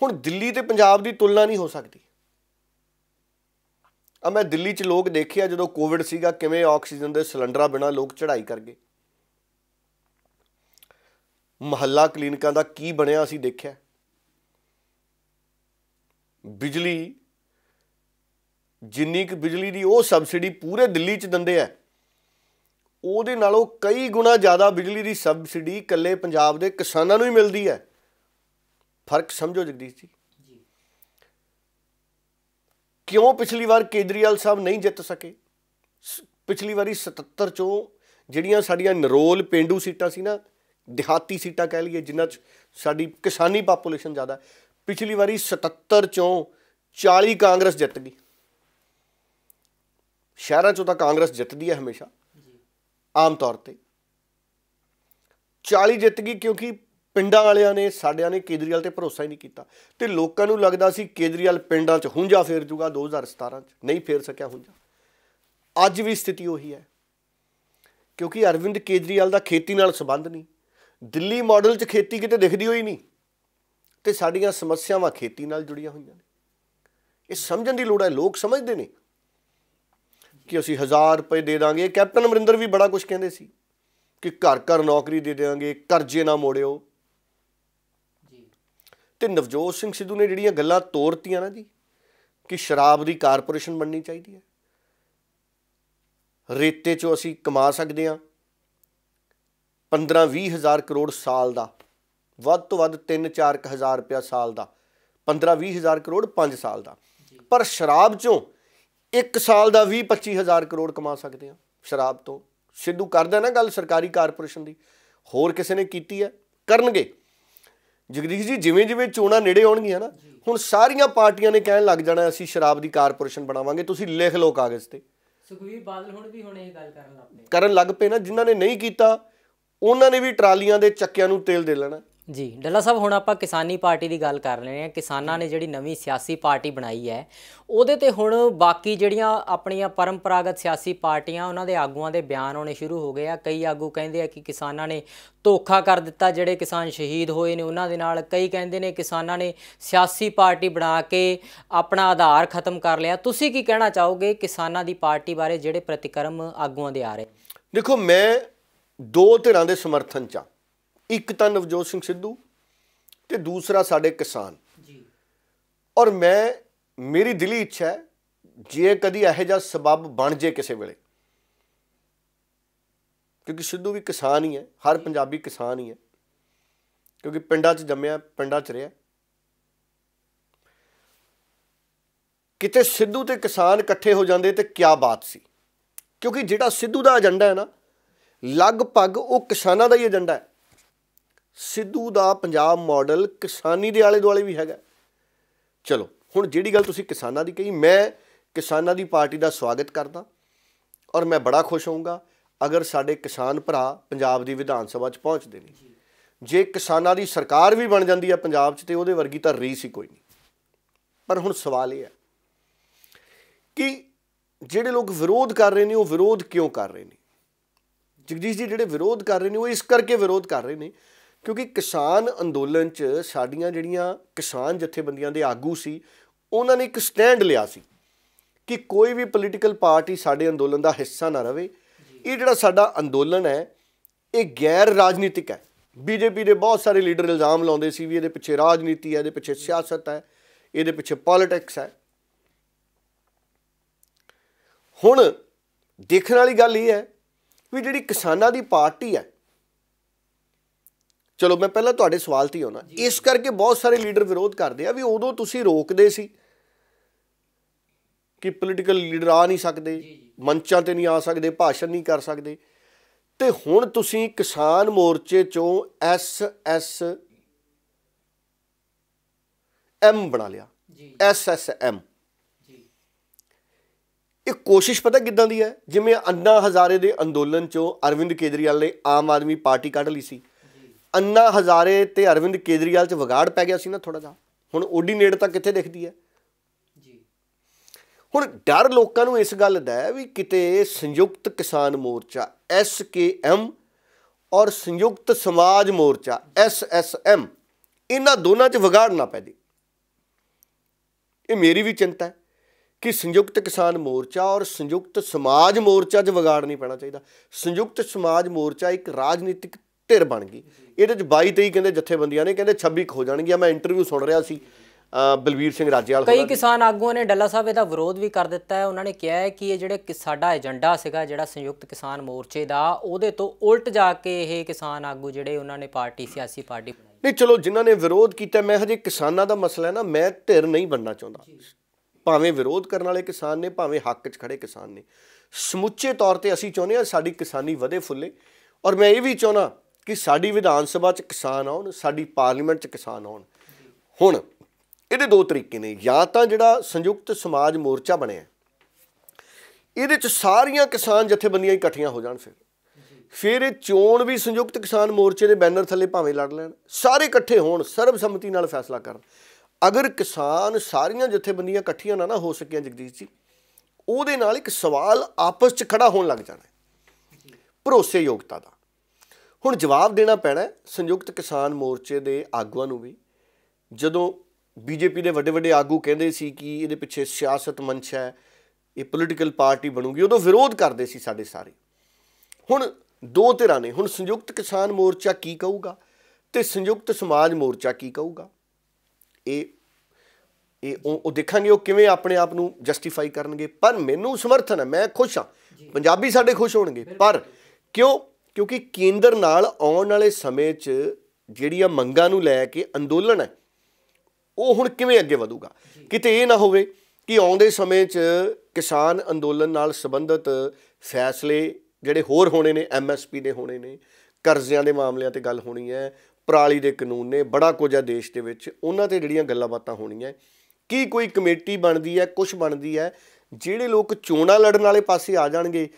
ਹੁਣ ਦਿੱਲੀ ਤੇ ਪੰਜਾਬ ਦੀ ਤੁਲਨਾ ਨਹੀਂ ਹੋ ਸਕਦੀ ਆ ਮੈਂ ਦਿੱਲੀ 'ਚ ਲੋਕ ਦੇਖਿਆ ਜਦੋਂ ਕੋਵਿਡ ਸੀਗਾ ਕਿਵੇਂ ਆਕਸੀਜਨ ਦੇ ਸਿਲੰਡਰਾਂ ਬਿਨਾ ਲੋਕ ਚੜਾਈ ਕਰ ਗਏ ਮਹੱਲਾ ਕਲੀਨਿਕਾਂ ਦਾ ਕੀ ਬਣਿਆ ਅਸੀਂ ਦੇਖਿਆ ਬਿਜਲੀ ਜਿੰਨੀ ਕਿ ਬਿਜਲੀ ਦੀ ਉਹ ਸਬਸਿਡੀ ਪੂਰੇ ਦਿੱਲੀ 'ਚ ਦਿੰਦੇ ਆ ਉਹਦੇ ਨਾਲੋਂ ਕਈ ਗੁਣਾ ਜ਼ਿਆਦਾ ਬਿਜਲੀ ਦੀ ਸਬਸਿਡੀ ਕੱਲੇ ਪੰਜਾਬ ਦੇ ਕਿਸਾਨਾਂ ਨੂੰ ਹੀ ਮਿਲਦੀ ਹੈ ਫਰਕ ਸਮਝੋ ਜਗਦੀਸ਼ ਜੀ ਕਿਉਂ ਪਿਛਲੀ ਵਾਰ ਕੇਜਰੀਵਾਲ ਸਾਹਿਬ ਨਹੀਂ ਜਿੱਤ ਸਕੇ ਪਿਛਲੀ ਵਾਰੀ 77 ਚੋਂ ਜਿਹੜੀਆਂ ਸਾਡੀਆਂ ਨਰੋਲ ਪਿੰਡੂ ਸੀਟਾਂ ਸੀ ਨਾ ਦਿਹਾਤੀ ਸੀਟਾਂ ਕਹਿ ਲਈਏ ਜਿਨ੍ਹਾਂ 'ਚ ਸਾਡੀ ਕਿਸਾਨੀ ਪਾਪੂਲੇਸ਼ਨ ਜ਼ਿਆਦਾ ਪਿਛਲੀ ਵਾਰੀ 77 ਚੋਂ 40 ਕਾਂਗਰਸ ਜਿੱਤ ਗਈ ਸ਼ਹਿਰਾਂ 'ਚੋਂ ਤਾਂ ਕਾਂਗਰਸ ਜਿੱਤਦੀ ਹੈ ਹਮੇਸ਼ਾ ਆਮ ਤੌਰ ਤੇ 40 ਜਿੱਤ ਗਈ ਕਿਉਂਕਿ ਪਿੰਡਾਂ ਵਾਲਿਆਂ ਨੇ ਸਾਡਿਆਂ ਨੇ ਕੇਜਰੀਵਾਲ ਤੇ ਭਰੋਸਾ ਹੀ ਨਹੀਂ ਕੀਤਾ ਤੇ ਲੋਕਾਂ ਨੂੰ ਲੱਗਦਾ ਸੀ ਕੇਜਰੀਵਾਲ ਪਿੰਡਾਂ 'ਚ ਹੁੰਜਾ ਫੇਰ ਜੂਗਾ 2017 'ਚ ਨਹੀਂ ਫੇਰ ਸਕਿਆ ਹੁੰਜਾ ਅੱਜ ਵੀ ਸਥਿਤੀ ਉਹੀ ਹੈ ਕਿਉਂਕਿ ਅਰਵਿੰਦ ਕੇਜਰੀਵਾਲ ਦਾ ਖੇਤੀ ਨਾਲ ਸੰਬੰਧ ਨਹੀਂ ਦਿੱਲੀ ਮਾਡਲ 'ਚ ਖੇਤੀ ਕਿਤੇ ਦਿਖਦੀ ਹੋਈ ਨਹੀਂ ਤੇ ਸਾਡੀਆਂ ਸਮੱਸਿਆਵਾਂ ਖੇਤੀ ਨਾਲ ਜੁੜੀਆਂ ਹੋਈਆਂ ਨੇ ਇਹ ਸਮਝਣ ਦੀ ਲੋੜ ਹੈ ਲੋਕ ਸਮਝਦੇ ਨੇ ਕਿ ਅਸੀਂ 1000 ਰੁਪਏ ਦੇ ਦਾਂਗੇ ਕੈਪਟਨ ਅਮਰਿੰਦਰ ਵੀ ਬੜਾ ਕੁਝ ਕਹਿੰਦੇ ਸੀ ਕਿ ਘਰ ਘਰ ਨੌਕਰੀ ਦੇ ਦੇਵਾਂਗੇ ਕਰਜ਼ੇ ਨਾ ਮੋੜਿਓ ਜੀ ਤੇ ਨਵਜੋਤ ਸਿੰਘ ਸਿੱਧੂ ਨੇ ਜਿਹੜੀਆਂ ਗੱਲਾਂ ਤੋਰਤੀਆਂ ਨਾ ਜੀ ਕਿ ਸ਼ਰਾਬ ਦੀ ਕਾਰਪੋਰੇਸ਼ਨ ਬਣਨੀ ਚਾਹੀਦੀ ਹੈ ਰੇਤੇ 'ਚੋਂ ਅਸੀਂ ਕਮਾ ਸਕਦੇ ਹਾਂ 15-20 ਹਜ਼ਾਰ ਕਰੋੜ ਸਾਲ ਦਾ ਵੱਧ ਤੋਂ ਵੱਧ 3-4 ਹਜ਼ਾਰ ਰੁਪਿਆ ਸਾਲ ਦਾ 15-20 ਹਜ਼ਾਰ ਕਰੋੜ 5 ਸਾਲ ਦਾ ਪਰ ਸ਼ਰਾਬ 'ਚੋਂ ਇੱਕ ਸਾਲ ਦਾ 20 25000 ਕਰੋੜ ਕਮਾ ਸਕਦੇ ਆ ਸ਼ਰਾਬ ਤੋਂ ਸਿੱਧੂ ਕਰਦਾ ਨਾ ਗੱਲ ਸਰਕਾਰੀ ਕਾਰਪੋਰੇਸ਼ਨ ਦੀ ਹੋਰ ਕਿਸੇ ਨੇ ਕੀਤੀ ਹੈ ਕਰਨਗੇ ਜਗਦੀਸ਼ ਜੀ ਜਿਵੇਂ ਜਿਵੇਂ ਚੋਣਾਂ ਨੇੜੇ ਆਉਣਗੀਆਂ ਨਾ ਹੁਣ ਸਾਰੀਆਂ ਪਾਰਟੀਆਂ ਨੇ ਕਹਿਣ ਲੱਗ ਜਾਣਾ ਅਸੀਂ ਸ਼ਰਾਬ ਦੀ ਕਾਰਪੋਰੇਸ਼ਨ ਬਣਾਵਾਂਗੇ ਤੁਸੀਂ ਲਿਖ ਲਓ ਕਾਗਜ਼ ਤੇ ਸੁਖਵੀਰ ਬਾਦਲ ਹੁਣ ਵੀ ਹੁਣ ਇਹ ਗੱਲ ਕਰਨ ਲੱਗ ਪਏ ਕਰਨ ਲੱਗ ਪਏ ਨਾ ਜਿਨ੍ਹਾਂ ਨੇ ਨਹੀਂ ਕੀਤਾ ਉਹਨਾਂ ਨੇ ਵੀ ਟਰਾਲੀਆਂ ਦੇ ਚੱਕਿਆਂ ਨੂੰ ਤੇਲ ਦੇ ਲੈਣਾ ਜੀ ਡੱਲਾ ਸਾਹਿਬ ਹੁਣ ਆਪਾਂ ਕਿਸਾਨੀ ਪਾਰਟੀ ਦੀ ਗੱਲ ਕਰ ਲੈਣੇ ਆ ਕਿਸਾਨਾਂ ਨੇ ਜਿਹੜੀ ਨਵੀਂ ਸਿਆਸੀ ਪਾਰਟੀ ਬਣਾਈ ਹੈ ਉਹਦੇ ਤੇ ਹੁਣ ਬਾਕੀ ਜਿਹੜੀਆਂ ਆਪਣੀਆਂ ਪਰੰਪਰਾਗਤ ਸਿਆਸੀ ਪਾਰਟੀਆਂ ਉਹਨਾਂ ਦੇ ਆਗੂਆਂ ਦੇ ਬਿਆਨ ਆਉਣੇ ਸ਼ੁਰੂ ਹੋ ਗਏ ਆ ਕਈ ਆਗੂ ਕਹਿੰਦੇ ਆ ਕਿ ਕਿਸਾਨਾਂ ਨੇ ਧੋਖਾ ਕਰ ਦਿੱਤਾ ਜਿਹੜੇ ਕਿਸਾਨ ਸ਼ਹੀਦ ਹੋਏ ਨੇ ਉਹਨਾਂ ਦੇ ਨਾਲ ਕਈ ਕਹਿੰਦੇ ਨੇ ਕਿਸਾਨਾਂ ਨੇ ਸਿਆਸੀ ਪਾਰਟੀ ਬਣਾ ਕੇ ਆਪਣਾ ਆਧਾਰ ਖਤਮ ਕਰ ਲਿਆ ਤੁਸੀਂ ਕੀ ਕਹਿਣਾ ਚਾਹੋਗੇ ਕਿਸਾਨਾਂ ਦੀ ਪਾਰਟੀ ਬਾਰੇ ਜਿਹੜੇ ਪ੍ਰਤੀਕਰਮ ਆਗੂਆਂ ਦੇ ਆ ਰਹੇ ਦੇਖੋ ਮੈਂ ਦੋ ਧਿਰਾਂ ਦੇ ਸਮਰਥਨ ਚ ਇੱਕ ਤਾਂ ਨਵਜੋਤ ਸਿੰਘ ਸਿੱਧੂ ਤੇ ਦੂਸਰਾ ਸਾਡੇ ਕਿਸਾਨ ਜੀ ਔਰ ਮੈਂ ਮੇਰੀ ਦਿਲੀ ਇੱਛਾ ਹੈ ਜੇ ਕਦੀ ਇਹੋ ਜਿਹਾ ਸਬਬ ਬਣ ਜੇ ਕਿਸੇ ਵੇਲੇ ਕਿਉਂਕਿ ਸਿੱਧੂ ਵੀ ਕਿਸਾਨ ਹੀ ਹੈ ਹਰ ਪੰਜਾਬੀ ਕਿਸਾਨ ਹੀ ਹੈ ਕਿਉਂਕਿ ਪਿੰਡਾਂ 'ਚ ਜੰਮਿਆ ਪਿੰਡਾਂ 'ਚ ਰਿਹਾ ਕਿਤੇ ਸਿੱਧੂ ਤੇ ਕਿਸਾਨ ਇਕੱਠੇ ਹੋ ਜਾਂਦੇ ਤੇ ਕੀ ਬਾਤ ਸੀ ਕਿਉਂਕਿ ਜਿਹੜਾ ਸਿੱਧੂ ਦਾ ਏਜੰਡਾ ਹੈ ਨਾ ਲਗਭਗ ਉਹ ਕਿਸਾਨਾਂ ਦਾ ਹੀ ਏਜੰਡਾ ਹੈ ਸਿੱਧੂ ਦਾ ਪੰਜਾਬ ਮਾਡਲ ਕਿਸਾਨੀ ਦੇ ਆਲੇ ਦੁਆਲੇ ਵੀ ਹੈਗਾ ਚਲੋ ਹੁਣ ਜਿਹੜੀ ਗੱਲ ਤੁਸੀਂ ਕਿਸਾਨਾਂ ਦੀ ਕਹੀ ਮੈਂ ਕਿਸਾਨਾਂ ਦੀ ਪਾਰਟੀ ਦਾ ਸਵਾਗਤ ਕਰਦਾ ਔਰ ਮੈਂ ਬੜਾ ਖੁਸ਼ ਹੋਊਂਗਾ ਅਗਰ ਸਾਡੇ ਕਿਸਾਨ ਭਰਾ ਪੰਜਾਬ ਦੀ ਵਿਧਾਨ ਸਭਾ 'ਚ ਪਹੁੰਚਦੇ ਨੇ ਜੇ ਕਿਸਾਨਾਂ ਦੀ ਸਰਕਾਰ ਵੀ ਬਣ ਜਾਂਦੀ ਹੈ ਪੰਜਾਬ 'ਚ ਤੇ ਉਹਦੇ ਵਰਗੀ ਤਾਂ ਰੀਸ ਹੀ ਕੋਈ ਨਹੀਂ ਪਰ ਹੁਣ ਸਵਾਲ ਇਹ ਹੈ ਕਿ ਜਿਹੜੇ ਲੋਕ ਵਿਰੋਧ ਕਰ ਰਹੇ ਨੇ ਉਹ ਵਿਰੋਧ ਕਿਉਂ ਕਰ ਰਹੇ ਨੇ ਜਗਦੀਸ਼ ਜੀ ਜਿਹੜੇ ਵਿਰੋਧ ਕਰ ਰਹੇ ਨੇ ਉਹ ਇਸ ਕਰਕੇ ਵਿਰੋਧ ਕਰ ਰਹੇ ਨੇ ਕਿਉਂਕਿ ਕਿਸਾਨ ਅੰਦੋਲਨ 'ਚ ਸਾਡੀਆਂ ਜਿਹੜੀਆਂ ਕਿਸਾਨ ਜਥੇਬੰਦੀਆਂ ਦੇ ਆਗੂ ਸੀ ਉਹਨਾਂ ਨੇ ਇੱਕ ਸਟੈਂਡ ਲਿਆ ਸੀ ਕਿ ਕੋਈ ਵੀ ਪੋਲੀਟੀਕਲ ਪਾਰਟੀ ਸਾਡੇ ਅੰਦੋਲਨ ਦਾ ਹਿੱਸਾ ਨਾ ਰਵੇ ਇਹ ਜਿਹੜਾ ਸਾਡਾ ਅੰਦੋਲਨ ਹੈ ਇਹ ਗੈਰ ਰਾਜਨੀਤਿਕ ਹੈ ਬੀਜੇਪੀ ਦੇ ਬਹੁਤ ਸਾਰੇ ਲੀਡਰ ਇਲਜ਼ਾਮ ਲਾਉਂਦੇ ਸੀ ਵੀ ਇਹਦੇ ਪਿੱਛੇ ਰਾਜਨੀਤੀ ਹੈ ਇਹਦੇ ਪਿੱਛੇ ਸਿਆਸਤ ਹੈ ਇਹਦੇ ਪਿੱਛੇ ਪੋਲਿਟਿਕਸ ਹੈ ਹੁਣ ਦੇਖਣ ਵਾਲੀ ਗੱਲ ਇਹ ਹੈ ਵੀ ਜਿਹੜੀ ਕਿਸਾਨਾਂ ਦੀ ਪਾਰਟੀ ਹੈ ਚਲੋ ਮੈਂ ਪਹਿਲਾਂ ਤੁਹਾਡੇ ਸਵਾਲ ਤੇ ਆਉਣਾ ਇਸ ਕਰਕੇ ਬਹੁਤ ਸਾਰੇ ਲੀਡਰ ਵਿਰੋਧ ਕਰਦੇ ਆ ਵੀ ਉਦੋਂ ਤੁਸੀਂ ਰੋਕਦੇ ਸੀ ਕਿ ਪੋਲੀਟੀਕਲ ਲੀਡਰ ਆ ਨਹੀਂ ਸਕਦੇ ਮੰਚਾਂ ਤੇ ਨਹੀਂ ਆ ਸਕਦੇ ਭਾਸ਼ਣ ਨਹੀਂ ਕਰ ਸਕਦੇ ਤੇ ਹੁਣ ਤੁਸੀਂ ਕਿਸਾਨ ਮੋਰਚੇ ਚੋਂ ਐਸ ਐਸ ਐਮ ਬਣਾ ਲਿਆ G S S M G ਇਹ ਕੋਸ਼ਿਸ਼ ਪਤਾ ਕਿਦਾਂ ਦੀ ਹੈ ਜਿਵੇਂ ਅੰਨਾ ਹਜ਼ਾਰੇ ਦੇ ਅੰਦੋਲਨ ਚੋਂ ਅਰਵਿੰਦ ਕੇਜਰੀਵਾਲ ਨੇ ਆਮ ਆਦਮੀ ਪਾਰਟੀ ਕੱਢ ਲਈ ਸੀ ਅੰਨਾ ਹਜ਼ਾਰੇ ਤੇ ਅਰਵਿੰਦ ਕੇਜਰੀਵਾਲ 'ਚ ਵਿਗਾੜ ਪੈ ਗਿਆ ਸੀ ਨਾ ਥੋੜਾ ਜਿਹਾ ਹੁਣ ਨੇੜ ਤਾਂ ਕਿੱਥੇ ਦਿਖਦੀ ਹੈ ਜੀ ਹੁਣ ਡਰ ਲੋਕਾਂ ਨੂੰ ਇਸ ਗੱਲ ਦਾ ਹੈ ਵੀ ਕਿਤੇ ਸੰਯੁਕਤ ਕਿਸਾਨ ਮੋਰਚਾ ਐਸਕੇਐਮ ਔਰ ਸੰਯੁਕਤ ਸਮਾਜ ਮੋਰਚਾ ਐਸਐਸਐਮ ਇਹਨਾਂ ਦੋਨਾਂ 'ਚ ਵਿਗਾੜ ਨਾ ਪੈ ਜੇ ਇਹ ਮੇਰੀ ਵੀ ਚਿੰਤਾ ਹੈ ਕਿ ਸੰਯੁਕਤ ਕਿਸਾਨ ਮੋਰਚਾ ਔਰ ਸੰਯੁਕਤ ਸਮਾਜ ਮੋਰਚਾ 'ਚ ਵਿਗਾੜ ਨਹੀਂ ਪੈਣਾ ਚਾਹੀਦਾ ਸੰਯੁਕਤ ਸਮਾਜ ਮੋਰਚਾ ਇੱਕ ਰਾਜਨੀਤਿਕ ਧਿਰ ਬਣ ਗਈ ਇਹਦੇ ਚ 22 23 ਕਹਿੰਦੇ ਜਥੇਬੰਦੀਆਂ ਨੇ ਕਹਿੰਦੇ 26 ਹੋ ਜਾਣਗੀਆਂ ਮੈਂ ਇੰਟਰਵਿਊ ਸੁਣ ਰਿਹਾ ਸੀ ਬਲਵੀਰ ਸਿੰਘ ਰਾਜੇਵਾਲ ਕਈ ਕਿਸਾਨ ਆਗੂਆਂ ਨੇ ਡੱਲਾ ਸਾਹਿਬ ਇਹਦਾ ਵਿਰੋਧ ਵੀ ਕਰ ਦਿੱਤਾ ਹੈ ਉਹਨਾਂ ਨੇ ਕਿਹਾ ਹੈ ਕਿ ਇਹ ਜਿਹੜੇ ਸਾਡਾ ਏਜੰਡਾ ਸੀਗਾ ਜਿਹੜਾ ਸੰਯੁਕਤ ਕਿਸਾਨ ਮੋਰਚੇ ਦਾ ਉਹਦੇ ਤੋਂ ਉਲਟ ਜਾ ਕੇ ਇਹ ਕਿਸਾਨ ਆਗੂ ਜਿਹੜੇ ਉਹਨਾਂ ਨੇ ਪਾਰਟੀ ਸਿਆਸੀ ਪਾਰਟੀ ਨਹੀਂ ਚਲੋ ਜਿਨ੍ਹਾਂ ਨੇ ਵਿਰੋਧ ਕੀਤਾ ਮੈਂ ਹਜੇ ਕਿਸਾਨਾਂ ਦਾ ਮਸਲਾ ਹੈ ਨਾ ਮੈਂ ਧਿਰ ਨਹੀਂ ਬੰਨਣਾ ਚਾਹੁੰਦਾ ਭਾਵੇਂ ਵਿਰੋਧ ਕਰਨ ਵਾਲੇ ਕਿਸਾਨ ਨੇ ਭਾਵੇਂ ਹੱਕ 'ਚ ਖੜੇ ਕਿਸਾਨ ਨੇ ਸਮੁੱਚੇ ਤੌਰ ਤੇ ਅਸੀਂ ਚਾਹੁੰਦੇ ਹਾਂ ਸਾਡੀ ਕਿਸਾਨੀ ਵਧੇ ਫੁੱਲੇ ਔਰ ਮੈਂ ਇਹ ਵੀ ਚਾਹਣਾ ਕਿ ਸਾਡੀ ਵਿਧਾਨ ਸਭਾ 'ਚ ਕਿਸਾਨ ਆਉਣ ਸਾਡੀ ਪਾਰਲੀਮੈਂਟ 'ਚ ਕਿਸਾਨ ਆਉਣ ਹੁਣ ਇਹਦੇ ਦੋ ਤਰੀਕੇ ਨੇ ਜਾਂ ਤਾਂ ਜਿਹੜਾ ਸੰਯੁਕਤ ਸਮਾਜ ਮੋਰਚਾ ਬਣਿਆ ਇਹਦੇ 'ਚ ਸਾਰੀਆਂ ਕਿਸਾਨ ਜਥੇਬੰਦੀਆਂ ਇਕੱਠੀਆਂ ਹੋ ਜਾਣ ਫਿਰ ਫਿਰ ਇਹ ਚੋਣ ਵੀ ਸੰਯੁਕਤ ਕਿਸਾਨ ਮੋਰਚੇ ਦੇ ਬੈਨਰ ਥੱਲੇ ਭਾਵੇਂ ਲੜ ਲੈਣ ਸਾਰੇ ਇਕੱਠੇ ਹੋਣ ਸਰਬਸੰਮਤੀ ਨਾਲ ਫੈਸਲਾ ਕਰਨ ਅਗਰ ਕਿਸਾਨ ਸਾਰੀਆਂ ਜਥੇਬੰਦੀਆਂ ਇਕੱਠੀਆਂ ਨਾ ਨਾ ਹੋ ਸਕੀਆਂ ਜਗਦੀਸ਼ ਜੀ ਉਹਦੇ ਨਾਲ ਇੱਕ ਸਵਾਲ ਆਪਸ 'ਚ ਖੜਾ ਹੋਣ ਲੱਗ ਜਾਣਾ ਭਰੋਸੇਯੋਗਤਾ ਦਾ ਹੁਣ ਜਵਾਬ ਦੇਣਾ ਪੈਣਾ ਸੰਯੁਕਤ ਕਿਸਾਨ ਮੋਰਚੇ ਦੇ ਆਗੂਆਂ ਨੂੰ ਵੀ ਜਦੋਂ ਬੀਜੇਪੀ ਦੇ ਵੱਡੇ ਵੱਡੇ ਆਗੂ ਕਹਿੰਦੇ ਸੀ ਕਿ ਇਹਦੇ ਪਿੱਛੇ ਸਿਆਸਤ ਮੰਚ ਹੈ ਇਹ ਪੋਲੀਟੀਕਲ ਪਾਰਟੀ ਬਣੂਗੀ ਉਦੋਂ ਵਿਰੋਧ ਕਰਦੇ ਸੀ ਸਾਡੇ ਸਾਰੇ ਹੁਣ ਦੋ ਧਿਰਾਂ ਨੇ ਹੁਣ ਸੰਯੁਕਤ ਕਿਸਾਨ ਮੋਰਚਾ ਕੀ ਕਹੂਗਾ ਤੇ ਸੰਯੁਕਤ ਸਮਾਜ ਮੋਰਚਾ ਕੀ ਕਹੂਗਾ ਇਹ ਇਹ ਉਹ ਦੇਖਾਂਗੇ ਉਹ ਕਿਵੇਂ ਆਪਣੇ ਆਪ ਨੂੰ ਜਸਟੀਫਾਈ ਕਰਨਗੇ ਪਰ ਮੈਨੂੰ ਸਮਰਥਨ ਹੈ ਮੈਂ ਖੁਸ਼ ਹਾਂ ਪੰਜਾਬੀ ਸਾਡੇ ਖੁਸ਼ ਹੋਣਗੇ ਪਰ ਕਿਉਂ ਕਿਉਂਕਿ ਕੇਂਦਰ ਨਾਲ ਆਉਣ ਵਾਲੇ ਸਮੇਂ 'ਚ ਜਿਹੜੀਆਂ ਮੰਗਾਂ ਨੂੰ ਲੈ ਕੇ ਅੰਦੋਲਨ ਹੈ ਉਹ ਹੁਣ ਕਿਵੇਂ ਅੱਗੇ ਵਧੂਗਾ ਕਿਤੇ ਇਹ ਨਾ ਹੋਵੇ ਕਿ ਆਉਂਦੇ ਸਮੇਂ 'ਚ ਕਿਸਾਨ ਅੰਦੋਲਨ ਨਾਲ ਸੰਬੰਧਿਤ ਫੈਸਲੇ ਜਿਹੜੇ ਹੋਰ ਹੋਣੇ ਨੇ ਐਮਐਸਪੀ ਦੇ ਹੋਣੇ ਨੇ ਕਰਜ਼ਿਆਂ ਦੇ ਮਾਮਲਿਆਂ ਤੇ ਗੱਲ ਹੋਣੀ ਹੈ ਪਰਾਲੀ ਦੇ ਕਾਨੂੰਨ ਨੇ ਬੜਾ ਕੁਝ ਹੈ ਦੇਸ਼ ਦੇ ਵਿੱਚ ਉਹਨਾਂ ਤੇ ਜਿਹੜੀਆਂ ਗੱਲਾਂ ਬਾਤਾਂ ਹੋਣੀਆਂ ਕੀ ਕੋਈ ਕਮੇਟੀ ਬਣਦੀ ਹੈ ਕੁਝ ਬਣਦੀ ਹੈ ਜਿਹੜੇ ਲੋਕ ਚੋਣਾਂ ਲੜਨ ਵਾਲੇ ਪਾਸੇ ਆ ਜਾਣਗੇ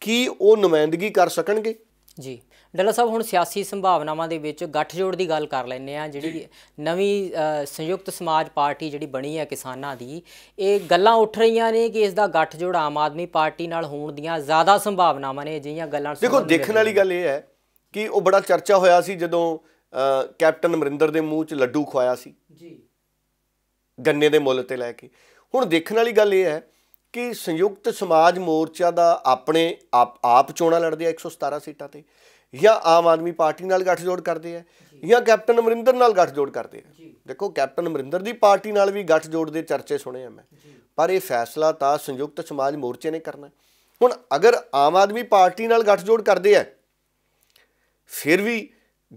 ਕੀ ਉਹ ਨੁਮਾਇੰਦਗੀ ਕਰ ਸਕਣਗੇ ਜੀ ਡੱਲਾ ਸਾਹਿਬ ਹੁਣ ਸਿਆਸੀ ਸੰਭਾਵਨਾਵਾਂ ਦੇ ਵਿੱਚ ਗੱਠਜੋੜ ਦੀ ਗੱਲ ਕਰ ਲੈਨੇ ਆ ਜਿਹੜੀ ਨਵੀਂ ਸੰਯੁਕਤ ਸਮਾਜ ਪਾਰਟੀ ਜਿਹੜੀ ਬਣੀ ਹੈ ਕਿਸਾਨਾਂ ਦੀ ਇਹ ਗੱਲਾਂ ਉੱਠ ਰਹੀਆਂ ਨੇ ਕਿ ਇਸ ਦਾ ਗੱਠਜੋੜ ਆਮ ਆਦਮੀ ਪਾਰਟੀ ਨਾਲ ਹੋਣ ਦੀਆਂ ਜ਼ਿਆਦਾ ਸੰਭਾਵਨਾਵਾਂ ਨੇ ਅਜਿਹੀਆਂ ਗੱਲਾਂ ਦੇਖੋ ਦੇਖਣ ਵਾਲੀ ਗੱਲ ਇਹ ਹੈ ਕਿ ਉਹ ਬੜਾ ਚਰਚਾ ਹੋਇਆ ਸੀ ਜਦੋਂ ਕੈਪਟਨ ਅਮਰਿੰਦਰ ਦੇ ਮੂੰਹ 'ਚ ਲੱਡੂ ਖਵਾਇਆ ਸੀ ਜੀ ਗੰਨੇ ਦੇ ਮੁੱਲ ਤੇ ਲੈ ਕੇ ਹੁਣ ਦੇਖਣ ਵਾਲੀ ਗੱਲ ਇਹ ਹੈ ਕਿ ਸੰਯੁਕਤ ਸਮਾਜ ਮੋਰਚਾ ਦਾ ਆਪਣੇ ਆਪ ਚੋਣਾਂ ਲੜਦੇ ਆ 117 ਸੀਟਾਂ ਤੇ ਜਾਂ ਆਮ ਆਦਮੀ ਪਾਰਟੀ ਨਾਲ ਗੱਠਜੋੜ ਕਰਦੇ ਆ ਜਾਂ ਕੈਪਟਨ ਅਮਰਿੰਦਰ ਨਾਲ ਗੱਠਜੋੜ ਕਰਦੇ ਆ ਦੇਖੋ ਕੈਪਟਨ ਅਮਰਿੰਦਰ ਦੀ ਪਾਰਟੀ ਨਾਲ ਵੀ ਗੱਠਜੋੜ ਦੇ ਚਰਚੇ ਸੁਣੇ ਆ ਮੈਂ ਪਰ ਇਹ ਫੈਸਲਾ ਤਾਂ ਸੰਯੁਕਤ ਸਮਾਜ ਮੋਰਚੇ ਨੇ ਕਰਨਾ ਹੁਣ ਅਗਰ ਆਮ ਆਦਮੀ ਪਾਰਟੀ ਨਾਲ ਗੱਠਜੋੜ ਕਰਦੇ ਆ ਫਿਰ ਵੀ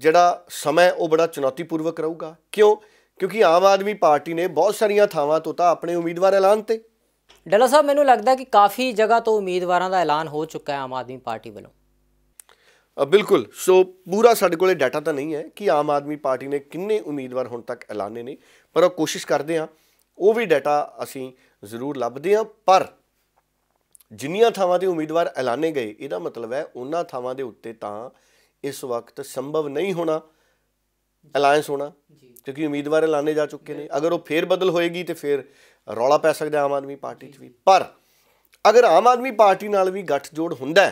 ਜਿਹੜਾ ਸਮਾਂ ਉਹ ਬੜਾ ਚੁਣੌਤੀਪੂਰਵਕ ਰਹੂਗਾ ਕਿਉਂ ਕਿਉਂਕਿ ਆਮ ਆਦਮੀ ਪਾਰਟੀ ਨੇ ਬਹੁਤ ਸਾਰੀਆਂ ਥਾਵਾਂ ਤੋਂ ਤਾਂ ਆਪਣੇ ਉਮੀਦਵਾਰ ਐਲਾਨ ਤੇ ਡੱਲਾ ਸਾਹਿਬ ਮੈਨੂੰ ਲੱਗਦਾ ਕਿ ਕਾਫੀ ਜਗ੍ਹਾ ਤੋਂ ਉਮੀਦਵਾਰਾਂ ਦਾ ਐਲਾਨ ਹੋ ਚੁੱਕਾ ਹੈ ਆਮ ਆਦਮੀ ਪਾਰਟੀ ਵੱਲੋਂ ਬਿਲਕੁਲ ਸੋ ਪੂਰਾ ਸਾਡੇ ਕੋਲੇ ਡਾਟਾ ਤਾਂ ਨਹੀਂ ਹੈ ਕਿ ਆਮ ਆਦਮੀ ਪਾਰਟੀ ਨੇ ਕਿੰਨੇ ਉਮੀਦਵਾਰ ਹੁਣ ਤੱਕ ਐਲਾਨੇ ਨੇ ਪਰ ਉਹ ਕੋਸ਼ਿਸ਼ ਕਰਦੇ ਆ ਉਹ ਵੀ ਡਾਟਾ ਅਸੀਂ ਜ਼ਰੂਰ ਲੱਭਦੇ ਆ ਪਰ ਜਿੰਨੀਆਂ ਥਾਵਾਂ ਤੇ ਉਮੀਦਵਾਰ ਐਲਾਨੇ ਗਏ ਇਹਦਾ ਮਤਲਬ ਹੈ ਉਹਨਾਂ ਥਾਵਾਂ ਦੇ ਉੱਤੇ ਤਾਂ ਇਸ ਵਕਤ ਸੰਭਵ ਨਹੀਂ ਹੋਣਾ ਅਲਾਈਅੰਸ ਹੋਣਾ ਕਿਉਂਕਿ ਉਮੀਦਵਾਰ ਐਲਾਨੇ ਜਾ ਚੁੱਕੇ ਨੇ ਅਗਰ ਉਹ ਫੇਰ ਬਦਲ ਹੋਏਗੀ ਤੇ ਫੇਰ ਰੌਲਾ ਪੈ ਸਕਦਾ ਆਮ ਆਦਮੀ ਪਾਰਟੀ 'ਚ ਵੀ ਪਰ ਅਗਰ ਆਮ ਆਦਮੀ ਪਾਰਟੀ ਨਾਲ ਵੀ ਗੱਠਜੋੜ ਹੁੰਦਾ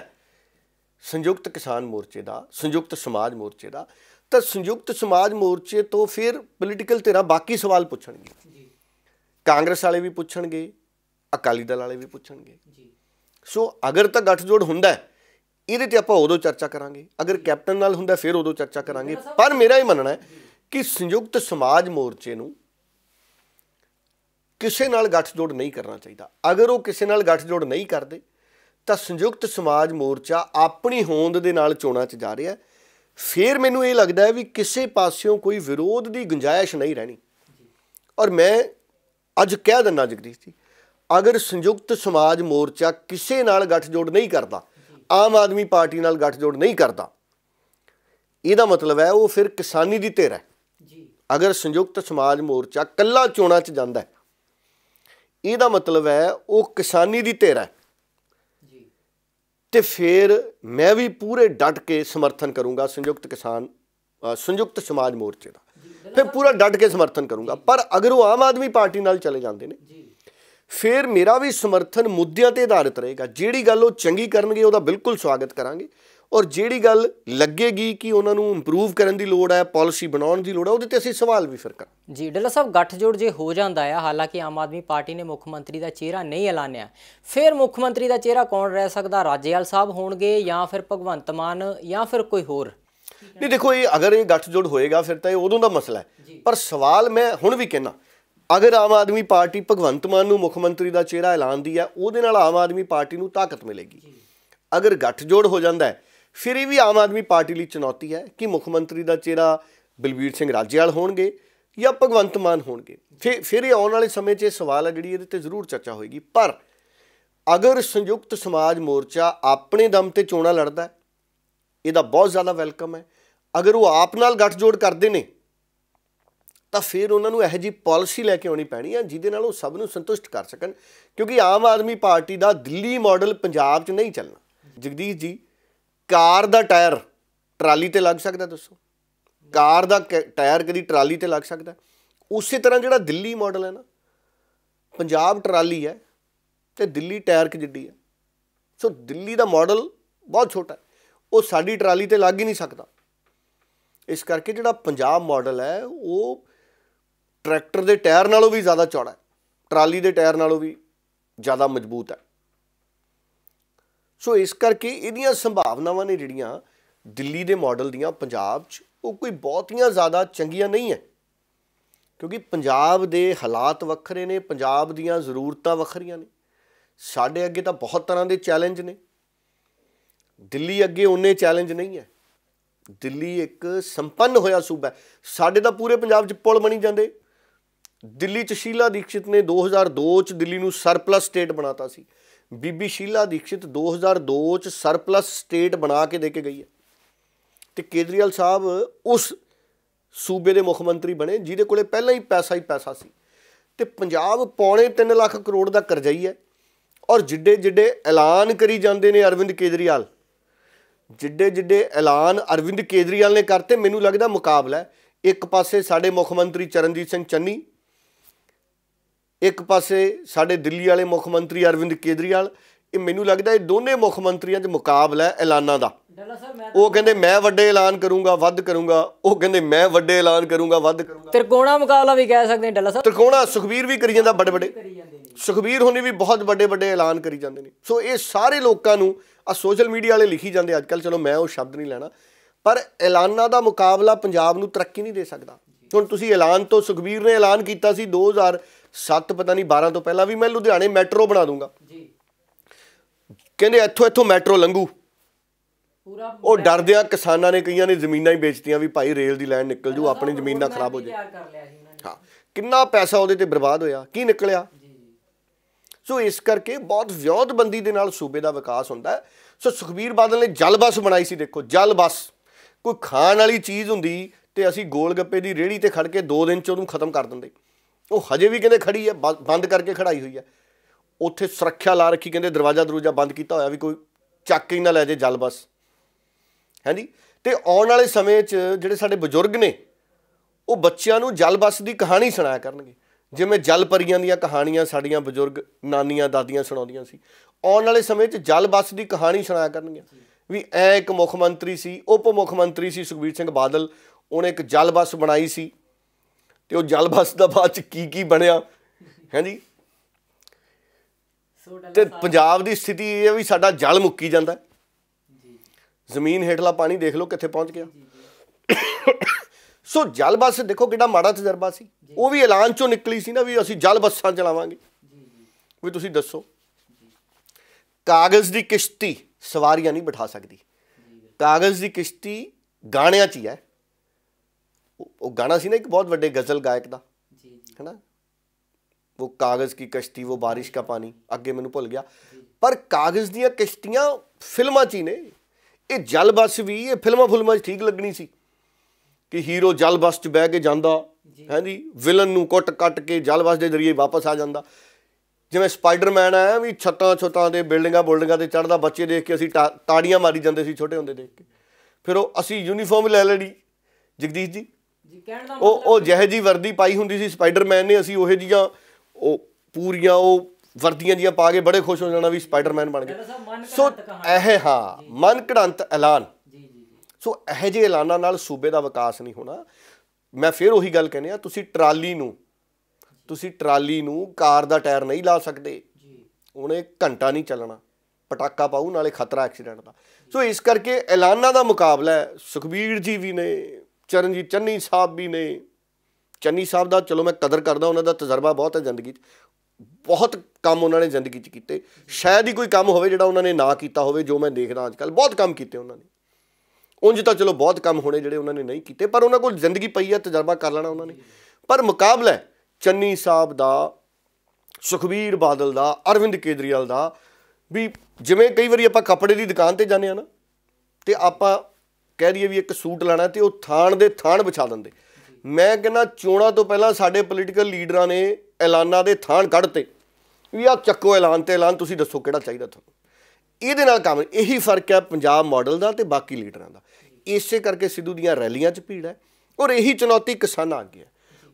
ਸੰਯੁਕਤ ਕਿਸਾਨ ਮੋਰਚੇ ਦਾ ਸੰਯੁਕਤ ਸਮਾਜ ਮੋਰਚੇ ਦਾ ਤਾਂ ਸੰਯੁਕਤ ਸਮਾਜ ਮੋਰਚੇ ਤੋਂ ਫਿਰ ਪੋਲੀਟੀਕਲ ਤੇਰਾ ਬਾਕੀ ਸਵਾਲ ਪੁੱਛਣਗੇ ਜੀ ਕਾਂਗਰਸ ਵਾਲੇ ਵੀ ਪੁੱਛਣਗੇ ਅਕਾਲੀ ਦਲ ਵਾਲੇ ਵੀ ਪੁੱਛਣਗੇ ਜੀ ਸੋ ਅਗਰ ਤਾਂ ਗੱਠਜੋੜ ਹੁੰਦਾ ਇਹਦੇ ਤੇ ਆਪਾਂ ਉਦੋਂ ਚਰਚਾ ਕਰਾਂਗੇ ਅਗਰ ਕੈਪਟਨ ਨਾਲ ਹੁੰਦਾ ਫਿਰ ਉਦੋਂ ਚਰਚਾ ਕਰਾਂਗੇ ਪਰ ਮੇਰਾ ਇਹ ਮੰਨਣਾ ਹੈ ਕਿ ਸੰਯੁਕਤ ਸਮਾਜ ਮੋਰਚੇ ਨੂੰ ਕਿਸੇ ਨਾਲ ਗੱਠਜੋੜ ਨਹੀਂ ਕਰਨਾ ਚਾਹੀਦਾ ਅਗਰ ਉਹ ਕਿਸੇ ਨਾਲ ਗੱਠਜੋੜ ਨਹੀਂ ਕਰਦੇ ਤਾਂ ਸੰਯੁਕਤ ਸਮਾਜ ਮੋਰਚਾ ਆਪਣੀ ਹੋਂਦ ਦੇ ਨਾਲ ਚੋਣਾਂ 'ਚ ਜਾ ਰਿਹਾ ਫਿਰ ਮੈਨੂੰ ਇਹ ਲੱਗਦਾ ਹੈ ਵੀ ਕਿਸੇ ਪਾਸਿਓਂ ਕੋਈ ਵਿਰੋਧ ਦੀ ਗੁੰਜਾਇਸ਼ ਨਹੀਂ ਰਹਿਣੀ ਔਰ ਮੈਂ ਅੱਜ ਕਹਿ ਦਿੰਨਾ ਜਗਦੀਸ਼ ਜੀ ਅਗਰ ਸੰਯੁਕਤ ਸਮਾਜ ਮੋਰਚਾ ਕਿਸੇ ਨਾਲ ਗੱਠਜੋੜ ਨਹੀਂ ਕਰਦਾ ਆਮ ਆਦਮੀ ਪਾਰਟੀ ਨਾਲ ਗੱਠਜੋੜ ਨਹੀਂ ਕਰਦਾ ਇਹਦਾ ਮਤਲਬ ਹੈ ਉਹ ਫਿਰ ਕਿਸਾਨੀ ਦੀ ਧਿਰ ਹੈ ਜੀ ਅਗਰ ਸੰਯੁਕਤ ਸਮਾਜ ਮੋਰਚਾ ਕੱਲਾ ਚੋਣਾਂ 'ਚ ਜਾਂਦਾ ਹੈ ਇਹਦਾ ਮਤਲਬ ਹੈ ਉਹ ਕਿਸਾਨੀ ਦੀ ਧਿਰ ਹੈ ਜੀ ਤੇ ਫਿਰ ਮੈਂ ਵੀ ਪੂਰੇ ਡਟ ਕੇ ਸਮਰਥਨ ਕਰੂੰਗਾ ਸੰਯੁਕਤ ਕਿਸਾਨ ਸੰਯੁਕਤ ਸਮਾਜ ਮੋਰਚੇ ਦਾ ਫਿਰ ਪੂਰਾ ਡਟ ਕੇ ਸਮਰਥਨ ਕਰੂੰਗਾ ਪਰ ਅਗਰ ਉਹ ਆਮ ਆਦਮੀ ਪਾਰਟੀ ਨਾਲ ਚਲੇ ਜਾਂਦੇ ਨੇ ਜੀ ਫਿਰ ਮੇਰਾ ਵੀ ਸਮਰਥਨ ਮੁੱਦਿਆਂ ਤੇ ਆਧਾਰਿਤ ਰਹੇਗਾ ਜਿਹੜੀ ਗੱਲ ਉਹ ਚੰਗੀ ਕਰਨਗੇ ਉਹਦਾ ਬਿਲਕੁਲ ਸਵਾਗਤ ਕਰਾਂਗੇ ਔਰ ਜਿਹੜੀ ਗੱਲ ਲੱਗੇਗੀ ਕਿ ਉਹਨਾਂ ਨੂੰ ਇੰਪਰੂਵ ਕਰਨ ਦੀ ਲੋੜ ਹੈ ਪਾਲਿਸੀ ਬਣਾਉਣ ਦੀ ਲੋੜ ਹੈ ਉਹਦੇ ਤੇ ਅਸੀਂ ਸਵਾਲ ਵੀ ਫਿਰ ਕਰਾਂ ਜੀ ਡੱਲਾ ਸਾਹਿਬ ਗੱਠਜੋੜ ਜੇ ਹੋ ਜਾਂਦਾ ਹੈ ਹਾਲਾਂਕਿ ਆਮ ਆਦਮੀ ਪਾਰਟੀ ਨੇ ਮੁੱਖ ਮੰਤਰੀ ਦਾ ਚਿਹਰਾ ਨਹੀਂ ਐਲਾਨਿਆ ਫਿਰ ਮੁੱਖ ਮੰਤਰੀ ਦਾ ਚਿਹਰਾ ਕੌਣ ਰਹਿ ਸਕਦਾ ਰਾਜੇਵਾਲ ਸਾਹਿਬ ਹੋਣਗੇ ਜਾਂ ਫਿਰ ਭਗਵੰਤ ਮਾਨ ਜਾਂ ਫਿਰ ਕੋਈ ਹੋਰ ਨਹੀਂ ਦੇਖੋ ਇਹ ਅਗਰ ਇਹ ਗੱਠਜੋੜ ਹੋਏਗਾ ਫਿਰ ਤਾਂ ਇਹ ਉਦੋਂ ਦਾ ਮਸਲਾ ਹੈ ਪਰ ਸਵਾਲ ਮੈਂ ਹੁਣ ਵੀ ਕਹਿਣਾ ਅਗਰ ਆਮ ਆਦਮੀ ਪਾਰਟੀ ਭਗਵੰਤ ਮਾਨ ਨੂੰ ਮੁੱਖ ਮੰਤਰੀ ਦਾ ਚਿਹਰਾ ਐਲਾਨਦੀ ਹੈ ਉਹਦੇ ਨਾਲ ਆਮ ਆਦਮੀ ਪਾਰਟੀ ਨੂੰ ਤਾਕਤ ਮਿਲੇਗੀ ਅਗਰ ਗੱਠਜੋੜ ਹੋ ਜਾਂਦਾ ਹੈ ਫਿਰ ਇਹ ਵੀ ਆਮ ਆਦਮੀ ਪਾਰਟੀ ਲਈ ਚੁਣੌਤੀ ਹੈ ਕਿ ਮੁੱਖ ਮੰਤਰੀ ਦਾ ਚਿਹਰਾ ਬਲਬੀਰ ਸਿੰਘ ਰਾਜੇਵਾਲ ਹੋਣਗੇ ਜਾਂ ਭਗਵੰਤ ਮਾਨ ਹੋਣਗੇ ਫਿਰ ਫਿਰ ਇਹ ਆਉਣ ਵਾਲੇ ਸਮੇਂ 'ਚ ਇਹ ਸਵਾਲ ਹੈ ਜਿਹੜੀ ਇਹਦੇ ਤੇ ਜ਼ਰੂਰ ਚਰਚਾ ਹੋਏਗੀ ਪਰ ਅਗਰ ਸੰਯੁਕਤ ਸਮਾਜ ਮੋਰਚਾ ਆਪਣੇ ਦਮ ਤੇ ਚੋਣਾਂ ਲੜਦਾ ਇਹਦਾ ਬਹੁਤ ਜ਼ਿਆਦਾ ਵੈਲਕਮ ਹੈ ਅਗਰ ਉਹ ਆਪ ਨਾਲ ਗੱਠਜੋੜ ਕਰਦੇ ਨੇ ਤਾਂ ਫਿਰ ਉਹਨਾਂ ਨੂੰ ਇਹੋ ਜੀ ਪਾਲਿਸੀ ਲੈ ਕੇ ਆਉਣੀ ਪੈਣੀ ਆ ਜਿਹਦੇ ਨਾਲ ਉਹ ਸਭ ਨੂੰ ਸੰਤੁਸ਼ਟ ਕਰ ਸਕਣ ਕਿਉਂਕਿ ਆਮ ਆਦਮੀ ਪਾਰਟੀ ਦਾ ਦਿੱਲੀ ਮਾਡਲ ਪੰਜਾਬ 'ਚ ਨਹੀਂ ਚੱਲਣਾ ਜਗਦੀਸ਼ ਜੀ ਕਾਰ ਦਾ ਟਾਇਰ ਟਰਾਲੀ ਤੇ ਲੱਗ ਸਕਦਾ ਦੱਸੋ ਕਾਰ ਦਾ ਟਾਇਰ ਕਦੀ ਟਰਾਲੀ ਤੇ ਲੱਗ ਸਕਦਾ ਉਸੇ ਤਰ੍ਹਾਂ ਜਿਹੜਾ ਦਿੱਲੀ ਮਾਡਲ ਹੈ ਨਾ ਪੰਜਾਬ ਟਰਾਲੀ ਹੈ ਤੇ ਦਿੱਲੀ ਟਾਇਰ ਕਿ ਜਿੱਡੀ ਹੈ ਸੋ ਦਿੱਲੀ ਦਾ ਮਾਡਲ ਬਹੁਤ ਛੋਟਾ ਹੈ ਉਹ ਸਾਡੀ ਟਰਾਲੀ ਤੇ ਲੱਗ ਹੀ ਨਹੀਂ ਸਕਦਾ ਇਸ ਕਰਕੇ ਜਿਹੜਾ ਪੰਜਾਬ ਮਾਡਲ ਹੈ ਉਹ ਟਰੈਕਟਰ ਦੇ ਟਾਇਰ ਨਾਲੋਂ ਵੀ ਜ਼ਿਆਦਾ ਚੌੜਾ ਹੈ ਟਰਾਲੀ ਦੇ ਟਾਇਰ ਨਾਲੋਂ ਵੀ ਜ਼ਿਆਦਾ ਮਜ਼ਬੂਤ ਹੈ ਸੋ ਇਸ ਕਰਕੇ ਇਹਦੀਆਂ ਸੰਭਾਵਨਾਵਾਂ ਨੇ ਜਿਹੜੀਆਂ ਦਿੱਲੀ ਦੇ ਮਾਡਲ ਦੀਆਂ ਪੰਜਾਬ 'ਚ ਉਹ ਕੋਈ ਬਹੁਤੀਆਂ ਜ਼ਿਆਦਾ ਚੰਗੀਆਂ ਨਹੀਂ ਹੈ ਕਿਉਂਕਿ ਪੰਜਾਬ ਦੇ ਹਾਲਾਤ ਵੱਖਰੇ ਨੇ ਪੰਜਾਬ ਦੀਆਂ ਜ਼ਰੂਰਤਾਂ ਵੱਖਰੀਆਂ ਨੇ ਸਾਡੇ ਅੱਗੇ ਤਾਂ ਬਹੁਤ ਤਰ੍ਹਾਂ ਦੇ ਚੈਲੰਜ ਨੇ ਦਿੱਲੀ ਅੱਗੇ ਉਹਨੇ ਚੈਲੰਜ ਨਹੀਂ ਹੈ ਦਿੱਲੀ ਇੱਕ ਸੰਪੰਨ ਹੋਇਆ ਸੂਬਾ ਸਾਡੇ ਤਾਂ ਪੂਰੇ ਪੰਜਾਬ 'ਚ ਪੁਲ ਬਣੀ ਜਾਂਦੇ ਦਿੱਲੀ 'ਚ ਸ਼ੀਲਾ ਦੀਕਸ਼ਿਤ ਨੇ 2002 'ਚ ਦਿੱਲੀ ਨੂੰ ਸਰਪਲਸ ਸਟੇਟ ਬਣਾਤਾ ਸੀ ਬੀਬੀ ਸ਼ੀਲਾ ਦੀਕਸ਼ਿਤ 2002 'ਚ ਸਰਪਲਸ ਸਟੇਟ ਬਣਾ ਕੇ ਦੇ ਕੇ ਗਈ ਹੈ ਤੇ ਕੇਜਰੀਵਾਲ ਸਾਹਿਬ ਉਸ ਸੂਬੇ ਦੇ ਮੁੱਖ ਮੰਤਰੀ ਬਣੇ ਜਿਹਦੇ ਕੋਲੇ ਪਹਿਲਾਂ ਹੀ ਪੈਸਾ ਹੀ ਪੈਸਾ ਸੀ ਤੇ ਪੰਜਾਬ ਪੌਣੇ 3 ਲੱਖ ਕਰੋੜ ਦਾ ਕਰਜ਼ਾਈ ਹੈ ਔਰ ਜਿੱਡੇ ਜਿੱਡੇ ਐਲਾਨ ਕਰੀ ਜਾਂਦੇ ਨੇ ਅਰਵਿੰਦ ਕੇਜਰੀਵਾਲ ਜਿੱਡੇ ਜਿੱਡੇ ਐਲਾਨ ਅਰਵਿੰਦ ਕੇਜਰੀਵਾਲ ਨੇ ਕਰਤੇ ਮੈਨੂੰ ਲੱਗਦਾ ਮੁਕਾਬਲਾ ਇੱਕ ਪਾਸੇ ਸਾਡੇ ਮੁੱਖ ਮੰਤਰੀ ਚਰਨਜੀਤ ਸਿੰਘ ਚੰਨੀ ਇੱਕ ਪਾਸੇ ਸਾਡੇ ਦਿੱਲੀ ਵਾਲੇ ਮੁੱਖ ਮੰਤਰੀ ਅਰਵਿੰਦ ਕੇਜਰੀਵਾਲ ਇਹ ਮੈਨੂੰ ਲੱਗਦਾ ਇਹ ਦੋਨੇ ਮੁੱਖ ਮੰਤਰੀਆਂ 'ਚ ਮੁਕਾਬਲਾ ਹੈ ਐਲਾਨਾਂ ਦਾ ਉਹ ਕਹਿੰਦੇ ਮੈਂ ਵੱਡੇ ਐਲਾਨ ਕਰੂੰਗਾ ਵੱਧ ਕਰੂੰਗਾ ਉਹ ਕਹਿੰਦੇ ਮੈਂ ਵੱਡੇ ਐਲਾਨ ਕਰੂੰਗਾ ਵੱਧ ਕਰੂੰਗਾ ਤਿਰਕੋਣਾ ਮੁਕਾਬਲਾ ਵੀ ਕਹਿ ਸਕਦੇ ਡੱਲਾ ਸਾਹਿਬ ਤਿਰਕੋਣਾ ਸੁਖਬੀਰ ਵੀ ਕਰੀ ਜਾਂਦਾ ਵੱਡੇ ਵੱਡੇ ਸੁਖਬੀਰ ਹੁਣੇ ਵੀ ਬਹੁਤ ਵੱਡੇ ਵੱਡੇ ਐਲਾਨ ਕਰੀ ਜਾਂਦੇ ਨੇ ਸੋ ਇਹ ਸਾਰੇ ਲੋਕਾਂ ਨੂੰ ਆ ਸੋਸ਼ਲ ਮੀਡੀਆ ਵਾਲੇ ਲਿਖੀ ਜਾਂਦੇ ਅੱਜ ਕੱਲ ਚਲੋ ਮੈਂ ਉਹ ਸ਼ਬਦ ਨਹੀਂ ਲੈਣਾ ਪਰ ਐਲਾਨਾਂ ਦਾ ਮੁਕਾਬਲਾ ਪੰਜਾਬ ਨੂੰ ਤਰੱਕੀ ਨਹੀਂ ਦੇ ਸਕਦਾ ਹੁਣ ਤੁਸੀਂ ਐਲਾਨ ਤੋਂ ਸੁਖਬੀਰ ਨੇ ਐਲਾਨ ਕੀਤਾ ਸੀ 7 ਪਤਾ ਨਹੀਂ 12 ਤੋਂ ਪਹਿਲਾਂ ਵੀ ਮੈਂ ਲੁਧਿਆਣੇ ਮੈਟਰੋ ਬਣਾ ਦੂੰਗਾ ਜੀ ਕਹਿੰਦੇ ਇੱਥੋਂ ਇੱਥੋਂ ਮੈਟਰੋ ਲੰਘੂ ਪੂਰਾ ਉਹ ਡਰਦਿਆਂ ਕਿਸਾਨਾਂ ਨੇ ਕਈਆਂ ਨੇ ਜ਼ਮੀਨਾਂ ਹੀ ਵੇਚਤੀਆਂ ਵੀ ਭਾਈ ਰੇਲ ਦੀ ਲਾਈਨ ਨਿਕਲ ਜੂ ਆਪਣੀ ਜ਼ਮੀਨ ਨਾ ਖਰਾਬ ਹੋ ਜੇ ਹਾਂ ਕਿੰਨਾ ਪੈਸਾ ਉਹਦੇ ਤੇ ਬਰਬਾਦ ਹੋਇਆ ਕੀ ਨਿਕਲਿਆ ਸੋ ਇਸ ਕਰਕੇ ਬਹੁਤ ਵਿਉਧਬੰਦੀ ਦੇ ਨਾਲ ਸੂਬੇ ਦਾ ਵਿਕਾਸ ਹੁੰਦਾ ਸੋ ਸੁਖਬੀਰ ਬਾਦਲ ਨੇ ਜਲ ਬੱਸ ਬਣਾਈ ਸੀ ਦੇਖੋ ਜਲ ਬੱਸ ਕੋਈ ਖਾਣ ਵਾਲੀ ਚੀਜ਼ ਹੁੰਦੀ ਤੇ ਅਸੀਂ ਗੋਲ ਗੱਪੇ ਦੀ ਰੇੜੀ ਤੇ ਖੜ ਕੇ 2 ਦਿਨ ਚ ਉਹਨੂੰ ਖਤਮ ਕਰ ਦਿੰਦੇ ਉਹ ਹਜੇ ਵੀ ਕਹਿੰਦੇ ਖੜੀ ਹੈ ਬੰਦ ਕਰਕੇ ਖੜਾਈ ਹੋਈ ਹੈ ਉੱਥੇ ਸੁਰੱਖਿਆ ਲਾ ਰੱਖੀ ਕਹਿੰਦੇ ਦਰਵਾਜ਼ਾ ਦਰੂਜਾ ਬੰਦ ਕੀਤਾ ਹੋਇਆ ਵੀ ਕੋਈ ਚੱਕ ਹੀ ਨਾ ਲੈ ਜੇ ਜਲ ਬਸ ਨਹੀਂ ਤੇ ਆਉਣ ਵਾਲੇ ਸਮੇਂ 'ਚ ਜਿਹੜੇ ਸਾਡੇ ਬਜ਼ੁਰਗ ਨੇ ਉਹ ਬੱਚਿਆਂ ਨੂੰ ਜਲ ਬਸ ਦੀ ਕਹਾਣੀ ਸੁਣਾਇਆ ਕਰਨਗੇ ਜਿਵੇਂ ਜਲ ਪਰੀਆਂ ਦੀਆਂ ਕਹਾਣੀਆਂ ਸਾਡੀਆਂ ਬਜ਼ੁਰਗ ਨਾਨੀਆਂ ਦਾਦੀਆਂ ਸੁਣਾਉਂਦੀਆਂ ਸੀ ਆਉਣ ਵਾਲੇ ਸਮੇਂ 'ਚ ਜਲ ਬਸ ਦੀ ਕਹਾਣੀ ਸੁਣਾਇਆ ਕਰਨਗੇ ਵੀ ਐ ਇੱਕ ਮੁੱਖ ਮੰਤਰੀ ਸੀ ਉਪ ਮੁੱਖ ਮੰਤਰੀ ਸੀ ਸੁਖਬੀਰ ਸਿੰਘ ਬਾਦਲ ਉਹਨੇ ਇੱਕ ਜਲ ਬਸ ਬਣਾਈ ਸੀ ਤੇ ਉਹ ਜਲਬਸ ਦਾ ਬਾਅਦ ਚ ਕੀ ਕੀ ਬਣਿਆ ਜੀ ਤੇ ਪੰਜਾਬ ਦੀ ਸਥਿਤੀ ਇਹ ਹੈ ਵੀ ਸਾਡਾ ਜਲ ਮੁੱਕੀ ਜਾਂਦਾ ਜੀ ਜ਼ਮੀਨ ਹੇਠਲਾ ਪਾਣੀ ਦੇਖ ਲਓ ਕਿੱਥੇ ਪਹੁੰਚ ਗਿਆ ਸੋ ਜਲਬਸ ਦੇਖੋ ਕਿੰਨਾ ਮਾੜਾ ਤਜਰਬਾ ਸੀ ਉਹ ਵੀ ਐਲਾਨ ਚੋਂ ਨਿਕਲੀ ਸੀ ਨਾ ਵੀ ਅਸੀਂ ਜਲਬਸਾਂ ਚਲਾਵਾਂਗੇ ਵੀ ਤੁਸੀਂ ਦੱਸੋ ਕਾਗਜ਼ ਦੀ ਕਿਸ਼ਤੀ ਸਵਾਰੀਆਂ ਨਹੀਂ ਬਿਠਾ ਸਕਦੀ ਕਾਗਜ਼ ਦੀ ਕਿਸ਼ਤੀ ਗਾਣਿਆਂ 'ਚ ਹੀ ਹੈ ਉਹ ਗਾਣਾ ਸੀ ਨਾ ਇੱਕ ਬਹੁਤ ਵੱਡੇ ਗਜ਼ਲ ਗਾਇਕ ਦਾ ਜੀ ਜੀ ਹੈਨਾ ਉਹ ਕਾਗਜ਼ ਕੀ ਕਸ਼ਤੀ ਉਹ ਬਾਰਿਸ਼ ਦਾ ਪਾਣੀ ਅੱਗੇ ਮੈਨੂੰ ਭੁੱਲ ਗਿਆ ਪਰ ਕਾਗਜ਼ ਦੀਆਂ ਕਸ਼ਤੀਆਂ ਫਿਲਮਾਂ 'ਚ ਹੀ ਨੇ ਇਹ ਜਲ ਵੀ ਇਹ ਫਿਲਮਾਂ ਫੁਲਮਾਂ 'ਚ ਠੀਕ ਲੱਗਣੀ ਸੀ ਕਿ ਹੀਰੋ ਜਲ 'ਚ ਬਹਿ ਕੇ ਜਾਂਦਾ ਹਾਂਜੀ ਵਿਲਨ ਨੂੰ ਕੁੱਟ ਕੱਟ ਕੇ ਜਲ ਦੇ ਜ਼ਰੀਏ ਵਾਪਸ ਆ ਜਾਂਦਾ ਜਿਵੇਂ ਸਪਾਈਡਰਮੈਨ ਆ ਵੀ ਛੱਤਾਂ ਛੁੱਤਾਂ ਦੇ ਬਿਲਡਿੰਗਾਂ ਬਿਲਡਿੰਗਾਂ ਤੇ ਚੜਦਾ ਬੱਚੇ ਦੇਖ ਕੇ ਅਸੀਂ ਤਾੜੀਆਂ ਮਾਰੀ ਜਾਂਦੇ ਸੀ ਛੋਟੇ ਹੁੰਦੇ ਦੇਖ ਕੇ ਫਿਰ ਉਹ ਅਸੀਂ ਯੂਨੀਫਾਰਮ ਲੈ ਲੈਣੀ ਜਗਦੀਸ਼ ਜੀ ਜੀ ਕਹਿਣ ਦਾ ਉਹ ਉਹ ਜਿਹੇ ਜੀ ਵਰਦੀ ਪਾਈ ਹੁੰਦੀ ਸੀ ਸਪਾਈਡਰਮੈਨ ਨੇ ਅਸੀਂ ਉਹੇ ਜੀਆਂ ਉਹ ਪੂਰੀਆਂ ਉਹ ਵਰਦੀਆਂ ਜੀਆਂ ਪਾ ਕੇ ਬੜੇ ਖੁਸ਼ ਹੋ ਜਾਣਾ ਵੀ ਸਪਾਈਡਰਮੈਨ ਬਣ ਗਏ ਸੋ ਇਹ ਹਾਂ ਮਨ ਘੜੰਤ ਐਲਾਨ ਜੀ ਜੀ ਸੋ ਇਹ ਜੇ ਐਲਾਨਾਂ ਨਾਲ ਸੂਬੇ ਦਾ ਵਿਕਾਸ ਨਹੀਂ ਹੋਣਾ ਮੈਂ ਫਿਰ ਉਹੀ ਗੱਲ ਕਹਿੰਦੇ ਆ ਤੁਸੀਂ ਟਰਾਲੀ ਨੂੰ ਤੁਸੀਂ ਟਰਾਲੀ ਨੂੰ ਕਾਰ ਦਾ ਟਾਇਰ ਨਹੀਂ ਲਾ ਸਕਦੇ ਜੀ ਉਹਨੇ ਘੰਟਾ ਨਹੀਂ ਚੱਲਣਾ ਪਟਾਕਾ ਪਾਉ ਨਾਲੇ ਖਤਰਾ ਐਕਸੀਡੈਂਟ ਦਾ ਸੋ ਇਸ ਕਰਕੇ ਐਲਾਨਾਂ ਦਾ ਮੁਕਾਬਲਾ ਸੁਖਬੀਰ ਜੀ ਵੀ ਨੇ ਚਰਨਜੀਤ ਚੰਨੀ ਸਾਹਿਬ ਵੀ ਨੇ ਚੰਨੀ ਸਾਹਿਬ ਦਾ ਚਲੋ ਮੈਂ ਕਦਰ ਕਰਦਾ ਉਹਨਾਂ ਦਾ ਤਜਰਬਾ ਬਹੁਤ ਹੈ ਜ਼ਿੰਦਗੀ 'ਚ ਬਹੁਤ ਕੰਮ ਉਹਨਾਂ ਨੇ ਜ਼ਿੰਦਗੀ 'ਚ ਕੀਤੇ ਸ਼ਾਇਦ ਹੀ ਕੋਈ ਕੰਮ ਹੋਵੇ ਜਿਹੜਾ ਉਹਨਾਂ ਨੇ ਨਾ ਕੀਤਾ ਹੋਵੇ ਜੋ ਮੈਂ ਦੇਖਦਾ ਅੱਜ ਕੱਲ ਬਹੁਤ ਕੰਮ ਕੀਤੇ ਉਹਨਾਂ ਨੇ ਉੰਜ ਤਾਂ ਚਲੋ ਬਹੁਤ ਕੰਮ ਹੋਣੇ ਜਿਹੜੇ ਉਹਨਾਂ ਨੇ ਨਹੀਂ ਕੀਤੇ ਪਰ ਉਹਨਾਂ ਕੋਲ ਜ਼ਿੰਦਗੀ ਪਈ ਹੈ ਤਜਰਬਾ ਕਰ ਲੈਣਾ ਉਹਨਾਂ ਨੇ ਪਰ ਮੁਕਾਬਲਾ ਚੰਨੀ ਸਾਹਿਬ ਦਾ ਸੁਖਵੀਰ ਬਾਦਲ ਦਾ ਅਰਵਿੰਦ ਕੇਦਰੀਵਾਲ ਦਾ ਵੀ ਜਿਵੇਂ ਕਈ ਵਾਰੀ ਆਪਾਂ ਕੱਪੜੇ ਦੀ ਦੁਕਾਨ ਤੇ ਜਾਂਦੇ ਆ ਨਾ ਤੇ ਆਪਾਂ ਕਹਿ ਦਈਏ ਵੀ ਇੱਕ ਸੂਟ ਲਾਣਾ ਤੇ ਉਹ ਥਾਣ ਦੇ ਥਾਣ ਵਿਛਾ ਦਿੰਦੇ ਮੈਂ ਕਹਿੰਦਾ ਚੋਣਾਂ ਤੋਂ ਪਹਿਲਾਂ ਸਾਡੇ ਪੋਲੀਟੀਕਲ ਲੀਡਰਾਂ ਨੇ ਐਲਾਨਾਂ ਦੇ ਥਾਣ ਕੱਢਤੇ ਵੀ ਆ ਚੱਕੋ ਐਲਾਨ ਤੇ ਐਲਾਨ ਤੁਸੀਂ ਦੱਸੋ ਕਿਹੜਾ ਚਾਹੀਦਾ ਤੁਹਾਨੂੰ ਇਹਦੇ ਨਾਲ ਕੰਮ ਇਹੀ ਫਰਕ ਹੈ ਪੰਜਾਬ ਮਾਡਲ ਦਾ ਤੇ ਬਾਕੀ ਲੀਡਰਾਂ ਦਾ ਇਸੇ ਕਰਕੇ ਸਿੱਧੂ ਦੀਆਂ ਰੈਲੀਆਂ 'ਚ ਭੀੜ ਹੈ ਔਰ ਇਹੀ ਚੁਣੌਤੀ ਕਿਸਾਨਾਂ ਅੱਗੇ ਹੈ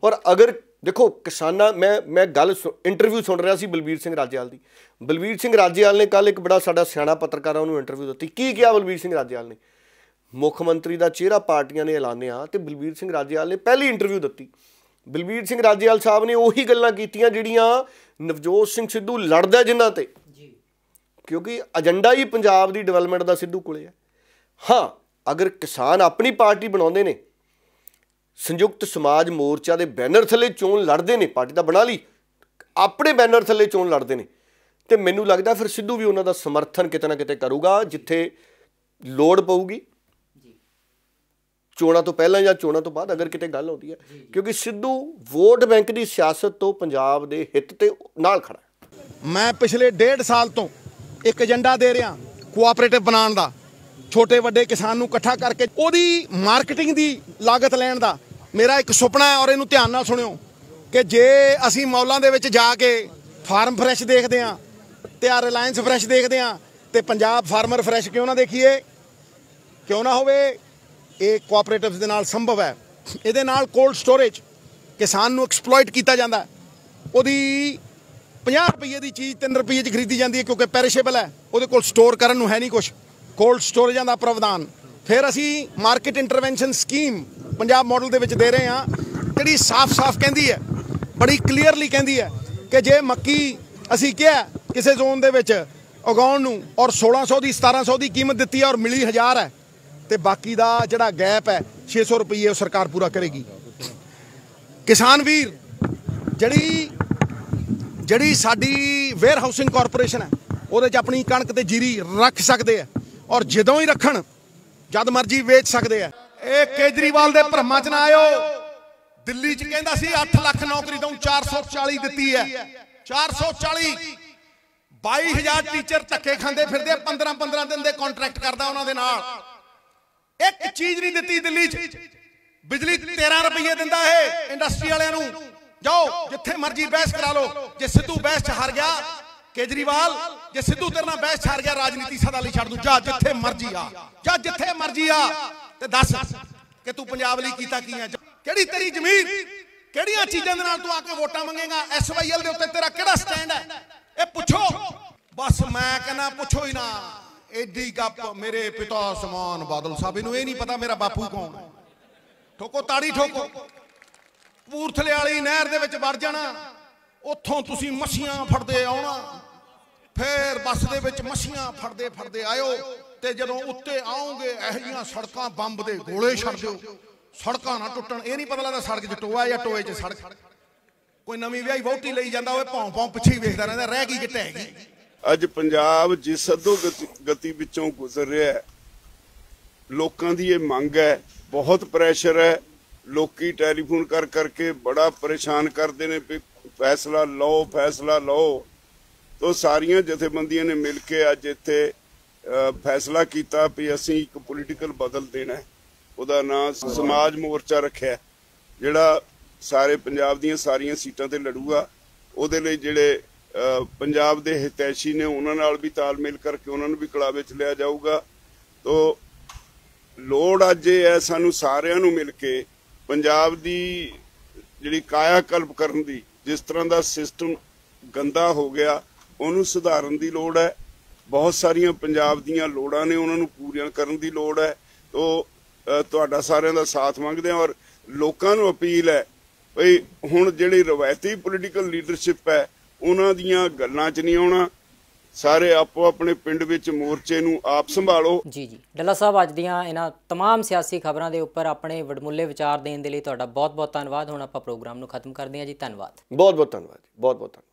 ਔਰ ਅਗਰ ਦੇਖੋ ਕਿਸਾਨਾਂ ਮੈਂ ਮੈਂ ਗੱਲ ਇੰਟਰਵਿਊ ਸੁਣ ਰਿਹਾ ਸੀ ਬਲਬੀਰ ਸਿੰਘ ਰਾਜੇਵਾਲ ਦੀ ਬਲਬੀਰ ਸਿੰਘ ਰਾਜੇਵਾਲ ਨੇ ਕੱਲ ਇੱਕ ਬੜਾ ਸਾਡਾ ਸਿਆਣਾ ਪੱਤਰਕਾਰ ਆ ਉਹਨੂੰ ਇੰਟਰਵਿਊ ਦਿੱਤੀ ਕੀ ਕਿਹਾ ਬਲਬੀਰ ਸਿੰਘ ਰਾਜੇਵਾਲ ਨੇ ਮੁੱਖ ਮੰਤਰੀ ਦਾ ਚਿਹਰਾ ਪਾਰਟੀਆਂ ਨੇ ਐਲਾਨਿਆ ਤੇ ਬਲਬੀਰ ਸਿੰਘ ਰਾਜੇਵਾਲ ਨੇ ਪਹਿਲੀ ਇੰਟਰਵਿਊ ਦਿੱਤੀ ਬਲਬੀਰ ਸਿੰਘ ਰਾਜੇਵਾਲ ਸਾਹਿਬ ਨੇ ਉਹੀ ਗੱਲਾਂ ਕੀਤੀਆਂ ਜਿਹੜੀਆਂ ਨਵਜੋਤ ਸਿੰਘ ਸਿੱਧੂ ਲੜਦਾ ਜਿਨ੍ਹਾਂ ਤੇ ਜੀ ਕਿਉਂਕਿ ਏਜੰਡਾ ਹੀ ਪੰਜਾਬ ਦੀ ਡਿਵੈਲਪਮੈਂਟ ਦਾ ਸਿੱਧੂ ਕੋਲੇ ਹੈ ਹਾਂ ਅਗਰ ਕਿਸਾਨ ਆਪਣੀ ਪਾਰਟੀ ਬਣਾਉਂਦੇ ਨੇ ਸੰਯੁਕਤ ਸਮਾਜ ਮੋਰਚਾ ਦੇ ਬੈਨਰ ਥੱਲੇ ਚੋਣ ਲੜਦੇ ਨੇ ਪਾਰਟੀ ਦਾ ਬਣਾ ਲਈ ਆਪਣੇ ਬੈਨਰ ਥੱਲੇ ਚੋਣ ਲੜਦੇ ਨੇ ਤੇ ਮੈਨੂੰ ਲੱਗਦਾ ਫਿਰ ਸਿੱਧੂ ਵੀ ਉਹਨਾਂ ਦਾ ਸਮਰਥਨ ਕਿਤੇ ਨਾ ਕਿਤੇ ਕਰੂਗਾ ਜਿੱਥੇ ਲੋੜ ਪਊਗੀ ਚੋਣਾਂ ਤੋਂ ਪਹਿਲਾਂ ਜਾਂ ਚੋਣਾਂ ਤੋਂ ਬਾਅਦ ਅਗਰ ਕਿਤੇ ਗੱਲ ਆਉਂਦੀ ਹੈ ਕਿਉਂਕਿ ਸਿੱਧੂ ਵੋਟ ਬੈਂਕ ਦੀ ਸਿਆਸਤ ਤੋਂ ਪੰਜਾਬ ਦੇ ਹਿੱਤ ਤੇ ਨਾਲ ਖੜਾ ਮੈਂ ਪਿਛਲੇ ਡੇਢ ਸਾਲ ਤੋਂ ਇੱਕ ਏਜੰਡਾ ਦੇ ਰਿਹਾ ਕੋਆਪਰੇਟਿਵ ਬਣਾਉਣ ਦਾ ਛੋਟੇ ਵੱਡੇ ਕਿਸਾਨ ਨੂੰ ਇਕੱਠਾ ਕਰਕੇ ਉਹਦੀ ਮਾਰਕੀਟਿੰਗ ਦੀ ਲਾਗਤ ਲੈਣ ਦਾ ਮੇਰਾ ਇੱਕ ਸੁਪਨਾ ਹੈ ਔਰ ਇਹਨੂੰ ਧਿਆਨ ਨਾਲ ਸੁਣਿਓ ਕਿ ਜੇ ਅਸੀਂ ਮੌਲਾਂ ਦੇ ਵਿੱਚ ਜਾ ਕੇ ਫਾਰਮ ਫਰੈਸ਼ ਦੇਖਦੇ ਆਂ ਤੇ ਆ ਰਿਲਾਇੰਸ ਫਰੈਸ਼ ਦੇਖਦੇ ਆਂ ਤੇ ਪੰਜਾਬ ਫਾਰਮਰ ਫਰੈਸ਼ ਕਿਉਂ ਨਾ ਦੇਖੀਏ ਕਿਉਂ ਨਾ ਹੋਵੇ ਇਹ ਕੋਆਪਰੇਟਿਵਸ ਦੇ ਨਾਲ ਸੰਭਵ ਹੈ ਇਹਦੇ ਨਾਲ ਕੋਲਡ ਸਟੋਰੇਜ ਕਿਸਾਨ ਨੂੰ ਐਕਸਪਲੋਇਟ ਕੀਤਾ ਜਾਂਦਾ ਉਹਦੀ 50 ਰੁਪਏ ਦੀ ਚੀਜ਼ 3 ਰੁਪਏ 'ਚ ਖਰੀਦੀ ਜਾਂਦੀ ਹੈ ਕਿਉਂਕਿ ਪੈਰੀਸ਼ੇਬਲ ਹੈ ਉਹਦੇ ਕੋਲ ਸਟੋਰ ਕਰਨ ਨੂੰ ਹੈ ਨਹੀਂ ਕੁਝ ਕੋਲਡ ਸਟੋਰੇਜਾਂ ਦਾ ਪ੍ਰਵਧਾਨ ਫਿਰ ਅਸੀਂ market intervention scheme Punjab model ਦੇ ਵਿੱਚ ਦੇ ਰਹੇ ਹਾਂ ਜਿਹੜੀ ਸਾਫ਼-ਸਾਫ਼ ਕਹਿੰਦੀ ਹੈ ਬੜੀ ਕਲੀਅਰਲੀ ਕਹਿੰਦੀ ਹੈ ਕਿ ਜੇ ਮੱਕੀ ਅਸੀਂ ਕਿਹਾ ਕਿਸੇ ਜ਼ੋਨ ਦੇ ਵਿੱਚ ਉਗਾਉਣ ਨੂੰ ਔਰ 1600 ਦੀ 1700 ਦੀ ਕੀਮਤ ਦਿੱਤੀ ਹੈ ਔਰ ਮਿਲੀ 1000 ਹੈ ਤੇ ਬਾਕੀ ਦਾ ਜਿਹੜਾ ਗੈਪ ਹੈ 600 ਰੁਪਏ ਉਹ ਸਰਕਾਰ ਪੂਰਾ ਕਰੇਗੀ ਕਿਸਾਨ ਵੀਰ ਜਿਹੜੀ ਜਿਹੜੀ ਸਾਡੀ ਵੇਅਰ ਹਾਊਸਿੰਗ ਕਾਰਪੋਰੇਸ਼ਨ ਹੈ ਉਹਦੇ 'ਚ ਆਪਣੀ ਕਣਕ ਤੇ ਜੀਰੀ ਰੱਖ ਸਕਦੇ ਆ ਔਰ ਜਦੋਂ ਹੀ ਰੱਖਣ ਜਦ ਮਰਜ਼ੀ ਵੇਚ ਸਕਦੇ ਆ ਇਹ ਕੇਜਰੀਵਾਲ ਦੇ ਭਰਮਾਂ 'ਚ ਨਾ ਆਇਓ ਦਿੱਲੀ 'ਚ ਕਹਿੰਦਾ ਸੀ 8 ਲੱਖ ਨੌਕਰੀ ਦਊਂ 440 ਦਿੱਤੀ ਹੈ 440 22000 ਟੀਚਰ ਧੱਕੇ ਖਾਂਦੇ ਫਿਰਦੇ 15 15 ਦਿਨ ਦੇ ਕੰਟਰੈਕਟ ਕਰਦਾ ਉਹਨਾਂ ਦੇ ਨਾਲ ਇੱਕ ਚੀਜ਼ ਨਹੀਂ ਦਿੱਤੀ ਦਿੱਲੀ 'ਚ ਬਿਜਲੀ 13 ਰੁਪਏ ਦਿੰਦਾ ਇਹ ਇੰਡਸਟਰੀ ਵਾਲਿਆਂ ਨੂੰ ਜਾਓ ਜਿੱਥੇ ਮਰਜ਼ੀ ਬਹਿਸ ਕਰਾ ਲਓ ਜੇ ਸਿੱਧੂ ਬਹਿਸ 'ਚ ਹਾਰ ਗਿਆ ਕੇਜਰੀਵਾਲ ਜੇ ਸਿੱਧੂ ਤੇਰੇ ਨਾਲ ਬਹਿਸ 'ਚ ਹਾਰ ਗਿਆ ਰਾਜਨੀਤੀ ਸਦਾ ਲਈ ਛੱਡ ਦੂ ਜਾ ਜਿੱਥੇ ਮਰਜ਼ੀ ਆ ਜਾ ਜਿੱਥੇ ਮਰਜ਼ੀ ਆ ਤੇ ਦੱਸ ਕਿ ਤੂੰ ਪੰਜਾਬ ਲਈ ਕੀਤਾ ਕੀ ਹੈ ਕਿਹੜੀ ਤੇਰੀ ਜ਼ਮੀਨ ਕਿਹੜੀਆਂ ਚੀਜ਼ਾਂ ਦੇ ਨਾਲ ਤੂੰ ਆ ਕੇ ਵੋਟਾਂ ਮੰਗੇਗਾ ਐਸਵਾਈਐਲ ਦੇ ਉੱਤੇ ਤੇਰਾ ਕਿਹੜਾ ਸਟੈਂਡ ਹੈ ਇਹ ਪੁੱਛੋ ਬਸ ਮੈਂ ਕਹਿੰਦਾ ਪੁੱਛੋ ਹੀ ਨਾ ਐਡੀ ਗੱਪ ਮੇਰੇ ਪਿਤਾ ਅਸਮਾਨ ਬਾਦਲ ਸਾਹਿਬ ਇਹਨੂੰ ਇਹ ਨਹੀਂ ਪਤਾ ਮੇਰਾ ਬਾਪੂ ਕੌਣ ਹੈ ਠੋਕੋ ਤਾੜੀ ਠੋਕੋ ਪੂਰਥਲੇ ਵਾਲੀ ਨਹਿਰ ਦੇ ਵਿੱਚ ਵੜ ਜਾਣਾ ਉੱਥੋਂ ਤੁਸੀਂ ਮੱਛੀਆਂ ਫੜਦੇ ਆਉਣਾ ਫੇਰ ਬੱਸ ਦੇ ਵਿੱਚ ਮੱਛੀਆਂ ਫੜਦੇ ਫੜਦੇ ਆਇਓ ਤੇ ਜਦੋਂ ਉੱਤੇ ਆਉਂਗੇ ਇਹ ਸੜਕਾਂ ਬੰਬ ਦੇ ਗੋਲੇ ਛੱਡ ਦਿਓ ਸੜਕਾਂ ਨਾ ਟੁੱਟਣ ਇਹ ਨਹੀਂ ਪਤਾ ਲੱਗਦਾ ਸੜਕ 'ਚ ਟੋਆ ਜਾਂ ਟੋਏ 'ਚ ਸੜਕ ਕੋਈ ਨਵੀਂ ਵਿਆਹੀ ਵਹੁਟੀ ਲਈ ਜਾਂਦਾ ਹੋਵੇ ਭੌਂ ਭੌਂ ਪਿੱਛੇ ਵੇਖਦਾ ਰਹਿੰਦਾ ਰਹਿ ਗਈ ਕਿੱਥੇ ਹੈਗੀ ਅੱਜ ਪੰਜਾਬ ਜਿਸ ਅਧੋ ਗਤੀ ਵਿੱਚੋਂ ਗੁਜ਼ਰ ਰਿਹਾ ਹੈ ਲੋਕਾਂ ਦੀ ਇਹ ਮੰਗ ਹੈ ਬਹੁਤ ਪ੍ਰੈਸ਼ਰ ਹੈ ਲੋਕੀ ਟੈਲੀਫੋਨ ਕਰ ਕਰਕੇ ਬੜਾ ਪਰੇਸ਼ਾਨ ਕਰਦੇ ਨੇ ਵੀ ਫੈਸਲਾ ਲਓ ਫੈਸਲਾ ਲਓ ਤੋਂ ਸਾਰੀਆਂ ਜਥੇਬੰਦੀਆਂ ਨੇ ਮਿਲ ਕੇ ਅੱਜ ਇੱਥੇ ਫੈਸਲਾ ਕੀਤਾ ਵੀ ਅਸੀਂ ਇੱਕ ਪੋਲੀਟੀਕਲ ਬਦਲ ਦੇਣਾ ਉਹਦਾ ਨਾਮ ਸਮਾਜ ਮੋਰਚਾ ਰੱਖਿਆ ਜਿਹੜਾ ਸਾਰੇ ਪੰਜਾਬ ਦੀਆਂ ਸਾਰੀਆਂ ਸੀਟਾਂ ਤੇ ਲੜੂਗਾ ਉਹਦੇ ਲਈ ਜਿਹੜੇ ਪੰਜਾਬ ਦੇ ਹਿਤੈਸ਼ੀ ਨੇ ਉਹਨਾਂ ਨਾਲ ਵੀ ਤਾਲਮੇਲ ਕਰਕੇ ਉਹਨਾਂ ਨੂੰ ਵੀ ਕਲਾਵੇ ਚ ਲਿਆ ਜਾਊਗਾ ਤੋਂ ਲੋੜ ਅੱਜ ਇਹ ਹੈ ਸਾਨੂੰ ਸਾਰਿਆਂ ਨੂੰ ਮਿਲ ਕੇ ਪੰਜਾਬ ਦੀ ਜਿਹੜੀ ਕਾਇਆ ਕਲਪ ਕਰਨ ਦੀ ਜਿਸ ਤਰ੍ਹਾਂ ਦਾ ਸਿਸਟਮ ਗੰਦਾ ਹੋ ਗਿਆ ਉਹਨੂੰ ਸੁਧਾਰਨ ਦੀ ਲੋੜ ਹੈ ਬਹੁਤ ਸਾਰੀਆਂ ਪੰਜਾਬ ਦੀਆਂ ਲੋੜਾਂ ਨੇ ਉਹਨਾਂ ਨੂੰ ਪੂਰੀਆਂ ਕਰਨ ਦੀ ਲੋੜ ਹੈ ਤੋਂ ਤੁਹਾਡਾ ਸਾਰਿਆਂ ਦਾ ਸਾਥ ਮੰਗਦੇ ਹਾਂ ਔਰ ਲੋਕਾਂ ਨੂੰ ਅਪੀਲ ਹੈ ਭਈ ਹੁਣ ਜਿਹੜੀ ਰਵਾਇਤੀ ਪੋਲੀਟੀਕਲ ਲੀਡਰਸ਼ਿਪ ਹੈ ਉਹਨਾਂ ਦੀਆਂ ਗੱਲਾਂ 'ਚ ਨਹੀਂ ਆਉਣਾ ਸਾਰੇ ਆਪੋ ਆਪਣੇ ਪਿੰਡ ਵਿੱਚ ਮੋਰਚੇ ਨੂੰ ਆਪ ਸੰਭਾਲੋ ਜੀ ਜੀ ਡੱਲਾ ਸਾਹਿਬ ਅੱਜ ਦੀਆਂ ਇਹਨਾਂ तमाम ਸਿਆਸੀ ਖਬਰਾਂ ਦੇ ਉੱਪਰ ਆਪਣੇ ਵਡਮੁੱਲੇ ਵਿਚਾਰ ਦੇਣ ਦੇ ਲਈ ਤੁਹਾਡਾ ਬਹੁਤ ਬਹੁਤ ਧੰਨਵਾਦ ਹੁਣ ਆਪਾਂ ਪ੍ਰੋਗਰਾਮ ਨੂੰ ਖਤਮ ਕਰਦੇ ਹਾਂ ਜੀ ਧੰਨਵਾਦ ਬਹੁਤ ਬਹੁਤ ਧੰਨਵਾਦ ਬਹੁਤ ਬਹੁਤ